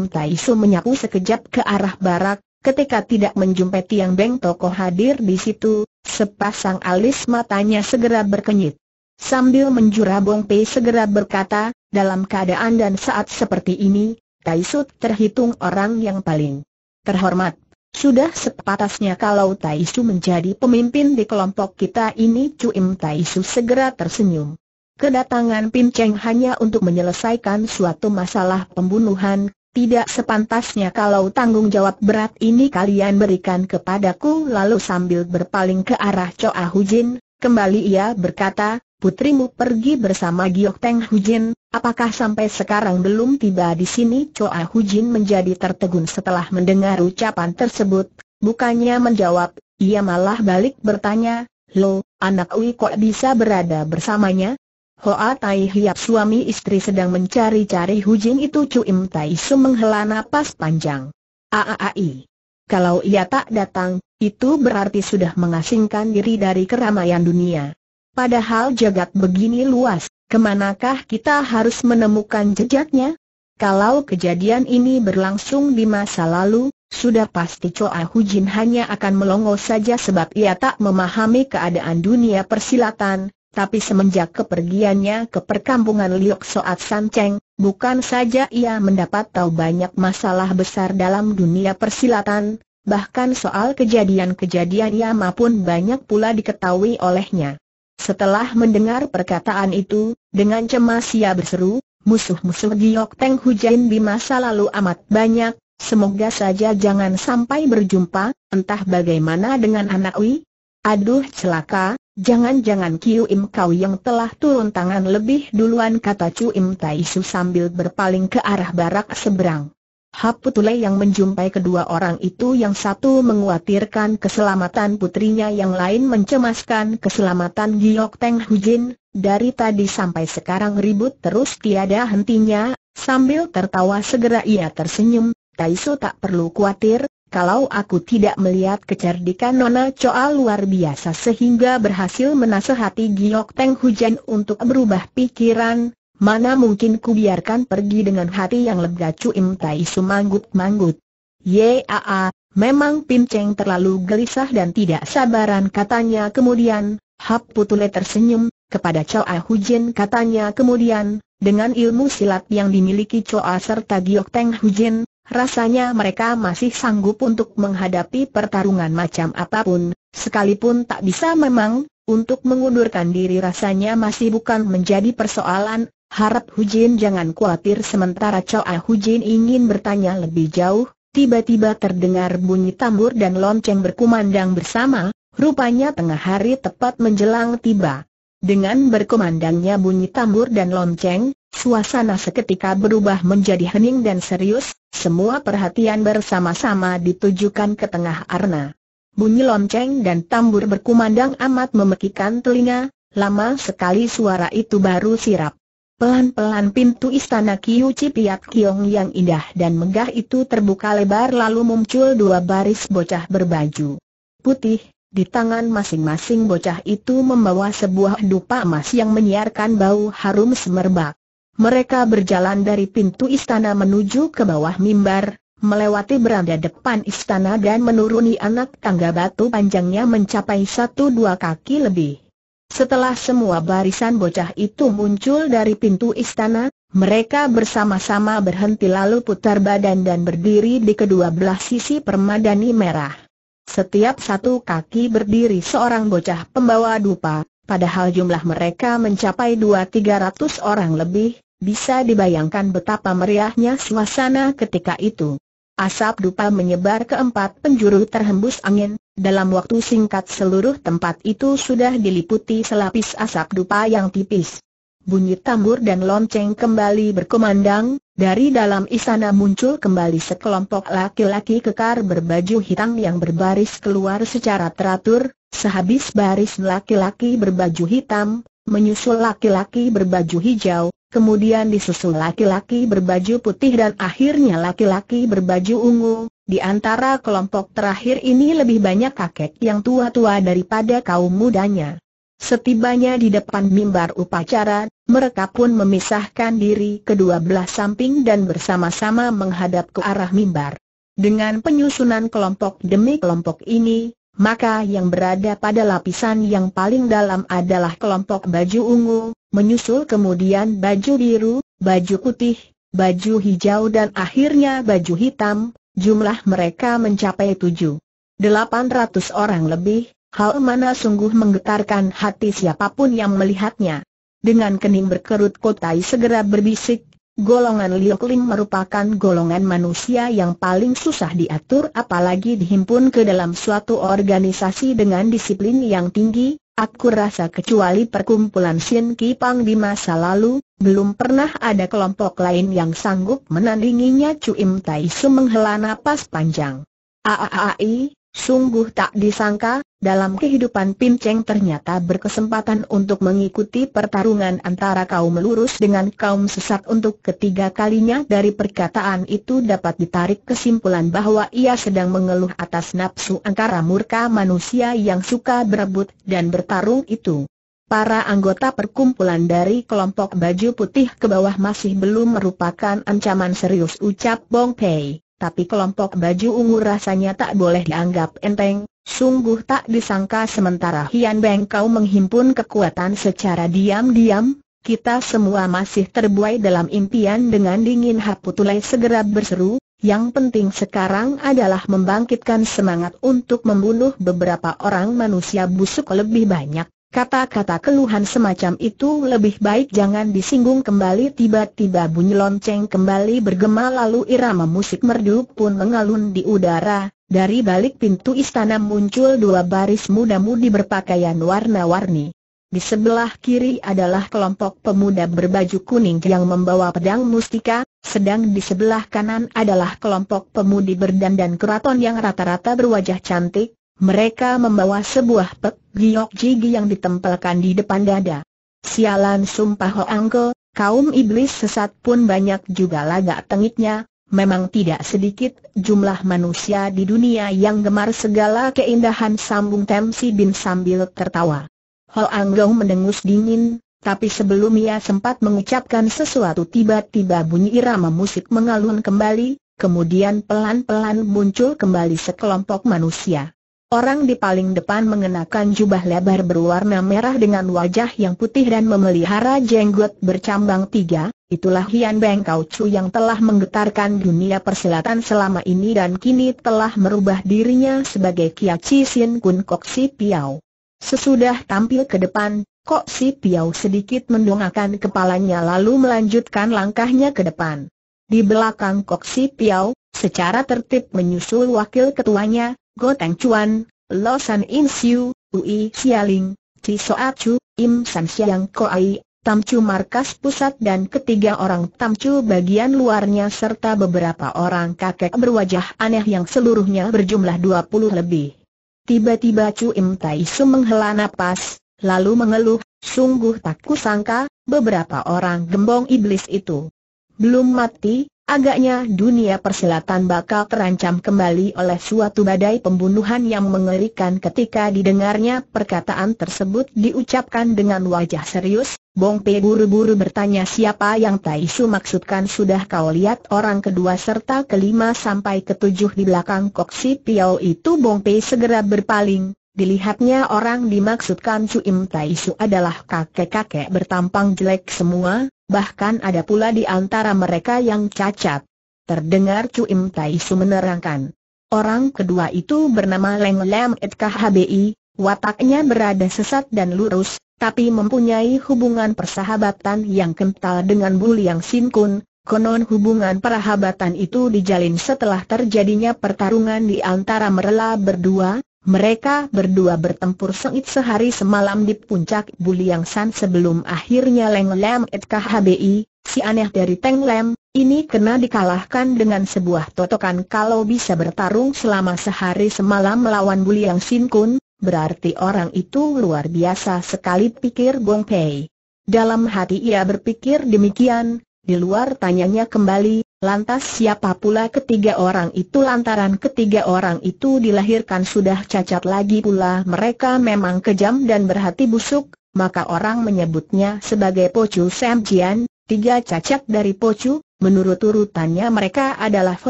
Cuim Su menyapu sekejap ke arah barat, ketika tidak menjumpai Tiang Beng Toko hadir di situ, sepasang alis matanya segera berkenyit. Sambil menjura Bong Pei segera berkata, dalam keadaan dan saat seperti ini, Tai Su terhitung orang yang paling terhormat. Sudah sepatasnya kalau Tai Su menjadi pemimpin di kelompok kita ini Cuim Su segera tersenyum. Kedatangan Pin Cheng hanya untuk menyelesaikan suatu masalah pembunuhan, tidak sepantasnya kalau tanggung jawab berat ini kalian berikan kepadaku lalu sambil berpaling ke arah Choa Hujin, kembali ia berkata, putrimu pergi bersama Giok Teng Hujin, apakah sampai sekarang belum tiba di sini Choa Hujin menjadi tertegun setelah mendengar ucapan tersebut, bukannya menjawab, ia malah balik bertanya, Lo, anak Ui kok bisa berada bersamanya? Hoa Tai Hiap suami istri sedang mencari-cari Hujin itu Cuim Tai Su menghela napas panjang. Aaai. Kalau ia tak datang, itu berarti sudah mengasingkan diri dari keramaian dunia. Padahal jagat begini luas, kemanakah kita harus menemukan jejaknya? Kalau kejadian ini berlangsung di masa lalu, sudah pasti Choa Hujin hanya akan melongo saja sebab ia tak memahami keadaan dunia persilatan, tapi semenjak kepergiannya ke perkampungan Liok Soat San Cheng, bukan saja ia mendapat tahu banyak masalah besar dalam dunia persilatan, bahkan soal kejadian-kejadian Yama pun banyak pula diketahui olehnya. Setelah mendengar perkataan itu, dengan cemas ia berseru, musuh-musuh Giok Teng Hujain di masa lalu amat banyak, semoga saja jangan sampai berjumpa, entah bagaimana dengan anak Wi. Aduh celaka, Jangan-jangan Kiu Im kau yang telah turun tangan lebih duluan kata Chu Im Tai Su sambil berpaling ke arah barak seberang. Hap Haputule yang menjumpai kedua orang itu yang satu menguatirkan keselamatan putrinya yang lain mencemaskan keselamatan Giok Teng Hujin, dari tadi sampai sekarang ribut terus tiada hentinya, sambil tertawa segera ia tersenyum, Su tak perlu khawatir, kalau aku tidak melihat kecerdikan Nona Choa luar biasa sehingga berhasil menasehati Giok Teng Hujan untuk berubah pikiran, mana mungkin ku biarkan pergi dengan hati yang lega Cuim Tai sumanggut-manggut. Yaa, memang Cheng terlalu gelisah dan tidak sabaran katanya kemudian, Hap Putule tersenyum, kepada Choa Hujan katanya kemudian, dengan ilmu silat yang dimiliki Choa serta Giok Teng Hujan, Rasanya mereka masih sanggup untuk menghadapi pertarungan macam apapun, sekalipun tak bisa memang, untuk mengundurkan diri rasanya masih bukan menjadi persoalan, harap Hujin jangan khawatir sementara Cao Choa Hujin ingin bertanya lebih jauh, tiba-tiba terdengar bunyi tambur dan lonceng berkumandang bersama, rupanya tengah hari tepat menjelang tiba. Dengan berkumandangnya bunyi tambur dan lonceng, Suasana seketika berubah menjadi hening dan serius, semua perhatian bersama-sama ditujukan ke tengah arna. Bunyi lonceng dan tambur berkumandang amat memekikan telinga, lama sekali suara itu baru sirap. Pelan-pelan pintu istana Kiyu Cipiat Kiong yang indah dan megah itu terbuka lebar lalu muncul dua baris bocah berbaju putih, di tangan masing-masing bocah itu membawa sebuah dupa emas yang menyiarkan bau harum semerbak. Mereka berjalan dari pintu istana menuju ke bawah mimbar, melewati beranda depan istana dan menuruni anak tangga batu panjangnya mencapai satu dua kaki lebih. Setelah semua barisan bocah itu muncul dari pintu istana, mereka bersama-sama berhenti lalu putar badan dan berdiri di kedua belah sisi permadani merah. Setiap satu kaki berdiri seorang bocah pembawa dupa, padahal jumlah mereka mencapai dua tiga ratus orang lebih, bisa dibayangkan betapa meriahnya suasana ketika itu. Asap dupa menyebar ke empat penjuru terhembus angin, dalam waktu singkat seluruh tempat itu sudah diliputi selapis asap dupa yang tipis. Bunyi tambur dan lonceng kembali berkumandang, dari dalam istana muncul kembali sekelompok laki-laki kekar berbaju hitam yang berbaris keluar secara teratur, sehabis baris laki-laki berbaju hitam, menyusul laki-laki berbaju hijau, kemudian disusul laki-laki berbaju putih dan akhirnya laki-laki berbaju ungu. Di antara kelompok terakhir ini lebih banyak kakek yang tua-tua daripada kaum mudanya. Setibanya di depan mimbar upacara, mereka pun memisahkan diri kedua belah samping dan bersama-sama menghadap ke arah mimbar. Dengan penyusunan kelompok demi kelompok ini, maka yang berada pada lapisan yang paling dalam adalah kelompok baju ungu, menyusul kemudian baju biru, baju putih, baju hijau dan akhirnya baju hitam, jumlah mereka mencapai tujuh delapan ratus orang lebih, hal mana sungguh menggetarkan hati siapapun yang melihatnya. Dengan kening berkerut Kotai segera berbisik, Golongan Liokling merupakan golongan manusia yang paling susah diatur apalagi dihimpun ke dalam suatu organisasi dengan disiplin yang tinggi, aku rasa kecuali perkumpulan Shin Kipang di masa lalu, belum pernah ada kelompok lain yang sanggup menandinginya Cuim Taisu Tai Su menghela napas panjang. Aaai, Sungguh tak disangka, dalam kehidupan Pinceng ternyata berkesempatan untuk mengikuti pertarungan antara kaum lurus dengan kaum sesat untuk ketiga kalinya dari perkataan itu dapat ditarik kesimpulan bahwa ia sedang mengeluh atas nafsu angkara murka manusia yang suka berebut dan bertarung itu. Para anggota perkumpulan dari kelompok baju putih ke bawah masih belum merupakan ancaman serius ucap Bong Pei tapi kelompok baju ungu rasanya tak boleh dianggap enteng, sungguh tak disangka sementara Hian Beng kau menghimpun kekuatan secara diam-diam, kita semua masih terbuai dalam impian dengan dingin Haputulai segera berseru, yang penting sekarang adalah membangkitkan semangat untuk membunuh beberapa orang manusia busuk lebih banyak. Kata-kata keluhan semacam itu lebih baik jangan disinggung kembali Tiba-tiba bunyi lonceng kembali bergema lalu irama musik merdu pun mengalun di udara Dari balik pintu istana muncul dua baris muda-mudi berpakaian warna-warni Di sebelah kiri adalah kelompok pemuda berbaju kuning yang membawa pedang mustika Sedang di sebelah kanan adalah kelompok pemudi berdandan keraton yang rata-rata berwajah cantik mereka membawa sebuah pek giok jigi yang ditempelkan di depan dada. Sialan sumpah Ho oh, Hoangko, kaum iblis sesat pun banyak juga lagak tengitnya, memang tidak sedikit jumlah manusia di dunia yang gemar segala keindahan sambung Temsi Bin sambil tertawa. Ho oh, Anggo mendengus dingin, tapi sebelum ia sempat mengucapkan sesuatu tiba-tiba bunyi irama musik mengalun kembali, kemudian pelan-pelan muncul kembali sekelompok manusia. Orang di paling depan mengenakan jubah lebar berwarna merah dengan wajah yang putih dan memelihara jenggot bercambang tiga, itulah Hian Beng Kau Chu yang telah menggetarkan dunia persilatan selama ini dan kini telah merubah dirinya sebagai Kia Chi Sin Kun Kok Si Piao. Sesudah tampil ke depan, Kok Si Piao sedikit mendongakkan kepalanya lalu melanjutkan langkahnya ke depan. Di belakang Kok Si Piao, secara tertib menyusul wakil ketuanya, Go Teng Chuan, Lo San In Siu, Ui Xialing, Ti Soa Chu, Im San Xiang Koai, Tamcu Markas Pusat dan ketiga orang Tamcu bagian luarnya serta beberapa orang kakek berwajah aneh yang seluruhnya berjumlah 20 lebih. Tiba-tiba Chu Im Tai Su menghela nafas, lalu mengeluh, sungguh tak kusangka, beberapa orang gembong iblis itu belum mati, Agaknya dunia persilatan bakal terancam kembali oleh suatu badai pembunuhan yang mengerikan ketika didengarnya perkataan tersebut diucapkan dengan wajah serius. Bong Pei buru-buru bertanya siapa yang Tai Su maksudkan sudah kau lihat orang kedua serta kelima sampai ketujuh di belakang Koksi Piao itu Bong Pei segera berpaling, Dilihatnya orang dimaksudkan Cuim Tai Su adalah kakek-kakek bertampang jelek semua, bahkan ada pula di antara mereka yang cacat. Terdengar Cuim Tai Su menerangkan. Orang kedua itu bernama Leng Lem Et Hbi, wataknya berada sesat dan lurus, tapi mempunyai hubungan persahabatan yang kental dengan Bul Yang Sin Kun, Konon hubungan persahabatan itu dijalin setelah terjadinya pertarungan di antara mereka berdua, mereka berdua bertempur sengit sehari semalam di puncak Buliang San sebelum akhirnya Leng Lam et KHBI, si aneh dari Teng Lam, ini kena dikalahkan dengan sebuah totokan kalau bisa bertarung selama sehari semalam melawan Buliang Sin Kun, berarti orang itu luar biasa sekali pikir Bong Pei. Dalam hati ia berpikir demikian, di luar tanyanya kembali, Lantas siapa pula ketiga orang itu lantaran ketiga orang itu dilahirkan sudah cacat lagi pula mereka memang kejam dan berhati busuk, maka orang menyebutnya sebagai Pocu Sam Jian, tiga cacat dari Pocu, menurut urutannya mereka adalah Fo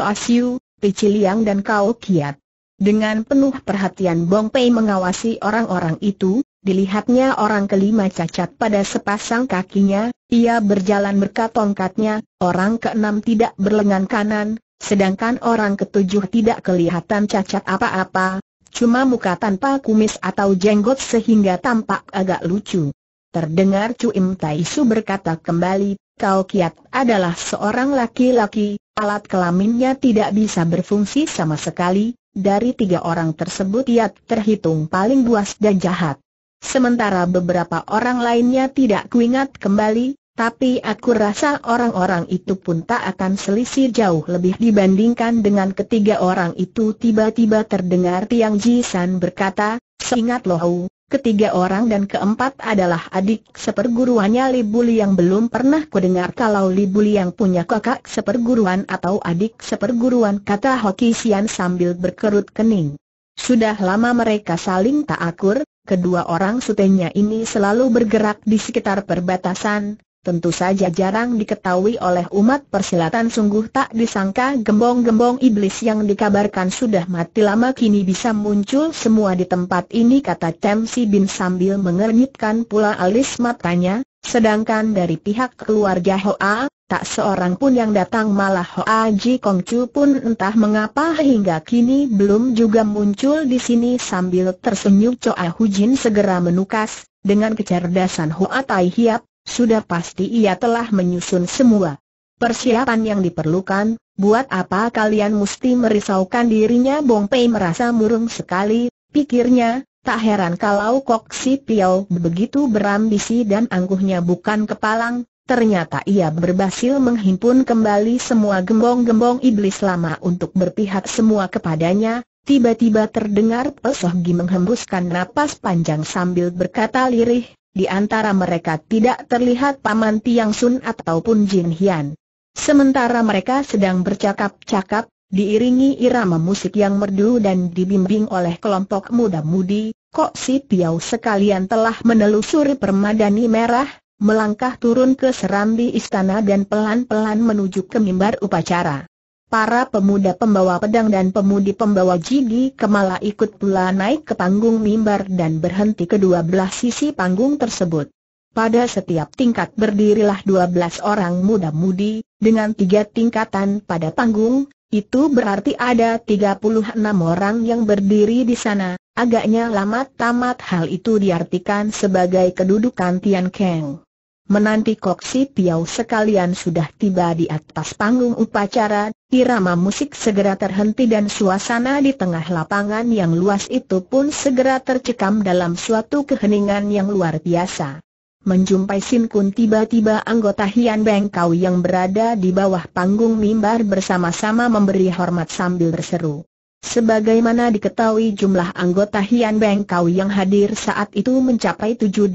Asiu, Liang dan Kao Kiat. Dengan penuh perhatian Bong Pei mengawasi orang-orang itu, Dilihatnya orang kelima cacat pada sepasang kakinya, ia berjalan berkat tongkatnya, orang keenam tidak berlengan kanan, sedangkan orang ketujuh tidak kelihatan cacat apa-apa, cuma muka tanpa kumis atau jenggot sehingga tampak agak lucu. Terdengar Cuim Tai Su berkata kembali, Kau Kiat adalah seorang laki-laki, alat kelaminnya tidak bisa berfungsi sama sekali, dari tiga orang tersebut ia terhitung paling buas dan jahat. Sementara beberapa orang lainnya tidak kuingat kembali, tapi aku rasa orang-orang itu pun tak akan selisih jauh lebih dibandingkan dengan ketiga orang itu tiba-tiba terdengar Tiang Ji San berkata, seingat Lohou, ketiga orang dan keempat adalah adik seperguruannya Li Buli yang belum pernah kudengar kalau Li Buli yang punya kakak seperguruan atau adik seperguruan kata Hoki Sian sambil berkerut kening. Sudah lama mereka saling tak akur, Kedua orang sutenya ini selalu bergerak di sekitar perbatasan, tentu saja jarang diketahui oleh umat persilatan sungguh tak disangka gembong-gembong iblis yang dikabarkan sudah mati lama kini bisa muncul semua di tempat ini kata Si Bin sambil mengernyitkan pula alis matanya, sedangkan dari pihak keluarga Hoa, Tak seorang pun yang datang malah Hoa Ji Kong Chu pun entah mengapa hingga kini belum juga muncul di sini sambil tersenyum Choa Jin segera menukas, dengan kecerdasan Hoa Tai Hiap, sudah pasti ia telah menyusun semua persiapan yang diperlukan, buat apa kalian mesti merisaukan dirinya Bong Pei merasa murung sekali, pikirnya, tak heran kalau Kok Si Piao begitu berambisi dan angkuhnya bukan kepalang, Ternyata ia berhasil menghimpun kembali semua gembong-gembong iblis lama untuk berpihak semua kepadanya, tiba-tiba terdengar Pesohgi menghembuskan napas panjang sambil berkata lirih, di antara mereka tidak terlihat Paman Tiang Sun ataupun Jin Hian. Sementara mereka sedang bercakap-cakap, diiringi irama musik yang merdu dan dibimbing oleh kelompok muda-mudi, Kok si Piau sekalian telah menelusuri permadani merah, melangkah turun ke serambi istana dan pelan-pelan menuju ke mimbar upacara. Para pemuda pembawa pedang dan pemudi pembawa jigi kemala ikut pula naik ke panggung mimbar dan berhenti kedua belah sisi panggung tersebut. Pada setiap tingkat berdirilah dua belas orang muda-mudi, dengan tiga tingkatan pada panggung, itu berarti ada tiga puluh enam orang yang berdiri di sana, agaknya lama tamat hal itu diartikan sebagai kedudukan Tian Keng. Menanti koksi piau sekalian sudah tiba di atas panggung upacara, irama musik segera terhenti dan suasana di tengah lapangan yang luas itu pun segera tercekam dalam suatu keheningan yang luar biasa. Menjumpai Sin Kun tiba-tiba anggota Hian Beng Kau yang berada di bawah panggung mimbar bersama-sama memberi hormat sambil berseru. Sebagaimana diketahui jumlah anggota Hian Beng Kau yang hadir saat itu mencapai 7-800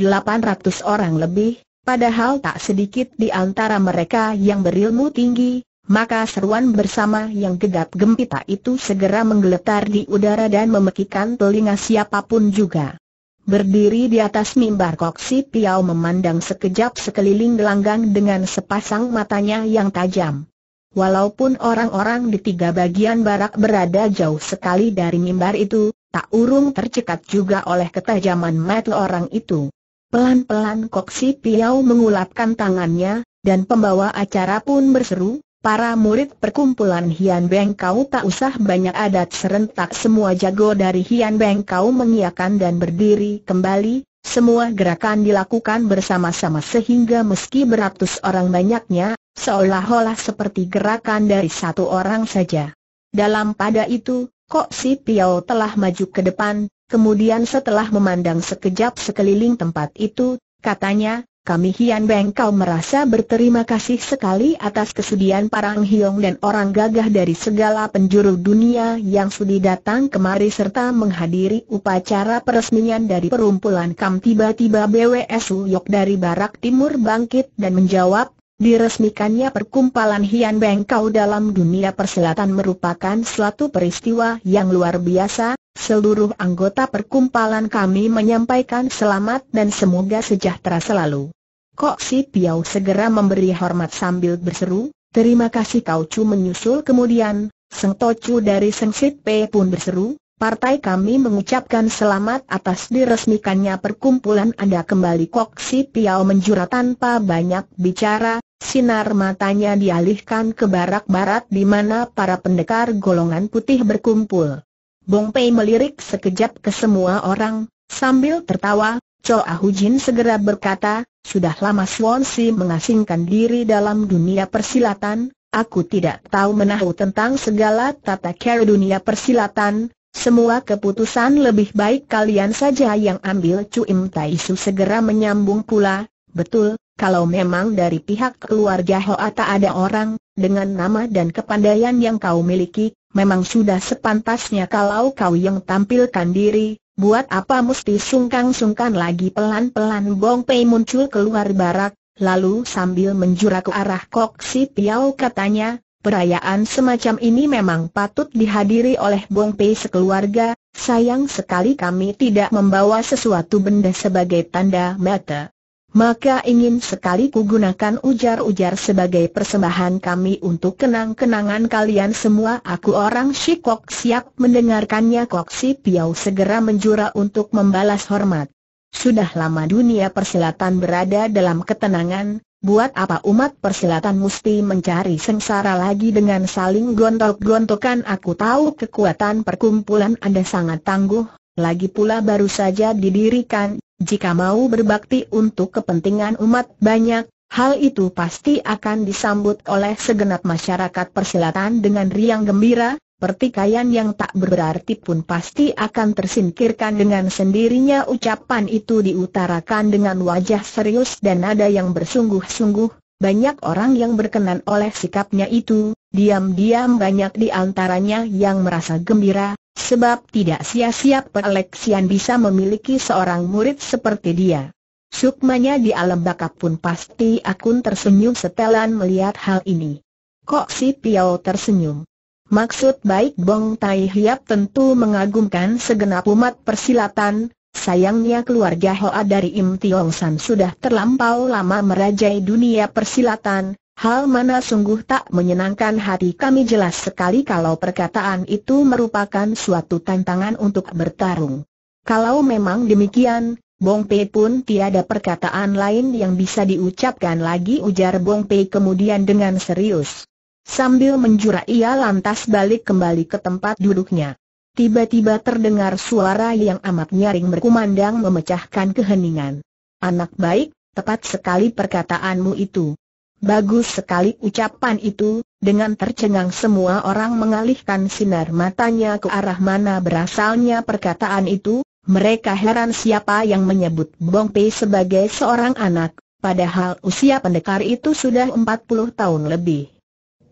orang lebih, Padahal tak sedikit di antara mereka yang berilmu tinggi, maka seruan bersama yang gegap gempita itu segera menggeletar di udara dan memekikan telinga siapapun juga. Berdiri di atas mimbar koksi piao memandang sekejap sekeliling gelanggang dengan sepasang matanya yang tajam. Walaupun orang-orang di tiga bagian barak berada jauh sekali dari mimbar itu, tak urung tercekat juga oleh ketajaman mata orang itu. Pelan-pelan Koksi Piau mengulapkan tangannya, dan pembawa acara pun berseru, para murid perkumpulan Hian Beng Kau tak usah banyak adat serentak semua jago dari Hian Beng Kau mengiakan dan berdiri kembali, semua gerakan dilakukan bersama-sama sehingga meski beratus orang banyaknya, seolah-olah seperti gerakan dari satu orang saja. Dalam pada itu, Kok Si Piao telah maju ke depan, Kemudian setelah memandang sekejap sekeliling tempat itu, katanya, kami Hian Beng kau merasa berterima kasih sekali atas kesudian Parang Hiong dan orang gagah dari segala penjuru dunia yang sudi datang kemari serta menghadiri upacara peresmian dari perumpulan Kam tiba-tiba BWS Uyok dari Barak Timur bangkit dan menjawab, diresmikannya perkumpulan Hian Beng kau dalam dunia perselatan merupakan suatu peristiwa yang luar biasa, Seluruh anggota perkumpulan kami menyampaikan selamat dan semoga sejahtera selalu. Kok si Piau segera memberi hormat sambil berseru, terima kasih Kau Chu menyusul kemudian, Seng Tocu dari Seng Sit P pun berseru, Partai kami mengucapkan selamat atas diresmikannya perkumpulan Anda kembali Kok Si Piao menjura tanpa banyak bicara, sinar matanya dialihkan ke barak barat di mana para pendekar golongan putih berkumpul. Bong Pei melirik sekejap ke semua orang, sambil tertawa, Choa Hujin segera berkata, sudah lama Swan Si mengasingkan diri dalam dunia persilatan, aku tidak tahu menahu tentang segala tata cara dunia persilatan, semua keputusan lebih baik kalian saja yang ambil Cu Im Tai Su segera menyambung pula, betul, kalau memang dari pihak keluarga Hoa tak ada orang, dengan nama dan kepandaian yang kau miliki, memang sudah sepantasnya kalau kau yang tampilkan diri, buat apa mesti sungkan-sungkan lagi pelan-pelan Bong Pei muncul keluar barak, lalu sambil menjura ke arah Kok Si Piao katanya, perayaan semacam ini memang patut dihadiri oleh Bong Pei sekeluarga, sayang sekali kami tidak membawa sesuatu benda sebagai tanda mata maka ingin sekali kugunakan ujar-ujar sebagai persembahan kami untuk kenang-kenangan kalian semua. Aku orang Shikok siap mendengarkannya Kok Si Piau segera menjura untuk membalas hormat. Sudah lama dunia persilatan berada dalam ketenangan, buat apa umat persilatan mesti mencari sengsara lagi dengan saling gontok-gontokan aku tahu kekuatan perkumpulan Anda sangat tangguh, lagi pula baru saja didirikan jika mau berbakti untuk kepentingan umat banyak, hal itu pasti akan disambut oleh segenap masyarakat persilatan dengan riang gembira, pertikaian yang tak berarti pun pasti akan tersingkirkan dengan sendirinya ucapan itu diutarakan dengan wajah serius dan nada yang bersungguh-sungguh, banyak orang yang berkenan oleh sikapnya itu, Diam-diam banyak di antaranya yang merasa gembira, sebab tidak sia-sia Peleksian bisa memiliki seorang murid seperti dia. Sukmanya di alam bakap pun pasti akun tersenyum setelan melihat hal ini. Kok si Piao tersenyum? Maksud baik Bong Tai Hiap tentu mengagumkan segenap umat persilatan, sayangnya keluarga Hoa dari Im Tiong San sudah terlampau lama merajai dunia persilatan, Hal mana sungguh tak menyenangkan hati kami jelas sekali kalau perkataan itu merupakan suatu tantangan untuk bertarung. Kalau memang demikian, Bong Pei pun tiada perkataan lain yang bisa diucapkan lagi ujar Bong Pei kemudian dengan serius. Sambil menjura ia lantas balik kembali ke tempat duduknya. Tiba-tiba terdengar suara yang amat nyaring berkumandang memecahkan keheningan. Anak baik, tepat sekali perkataanmu itu. Bagus sekali ucapan itu, dengan tercengang semua orang mengalihkan sinar matanya ke arah mana berasalnya perkataan itu, mereka heran siapa yang menyebut Bong Pei sebagai seorang anak, padahal usia pendekar itu sudah 40 tahun lebih.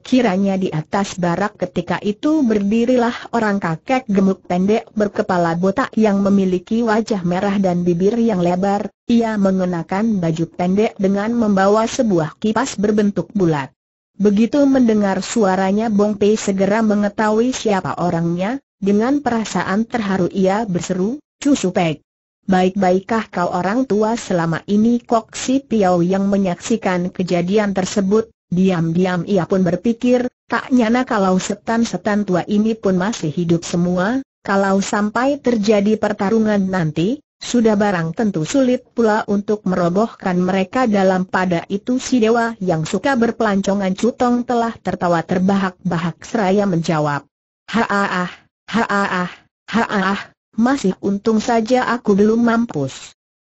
Kiranya di atas barak ketika itu berdirilah orang kakek gemuk pendek berkepala botak yang memiliki wajah merah dan bibir yang lebar, ia mengenakan baju pendek dengan membawa sebuah kipas berbentuk bulat. Begitu mendengar suaranya Bong Pei segera mengetahui siapa orangnya, dengan perasaan terharu ia berseru, Cusu Pek. Baik-baikkah kau orang tua selama ini Kok Si Piao yang menyaksikan kejadian tersebut, Diam-diam ia pun berpikir, tak nyana kalau setan-setan tua ini pun masih hidup semua, kalau sampai terjadi pertarungan nanti, sudah barang tentu sulit pula untuk merobohkan mereka dalam pada itu si dewa yang suka berpelancongan cutong telah tertawa terbahak-bahak seraya menjawab. ha-ah-ah, masih untung saja aku belum mampus.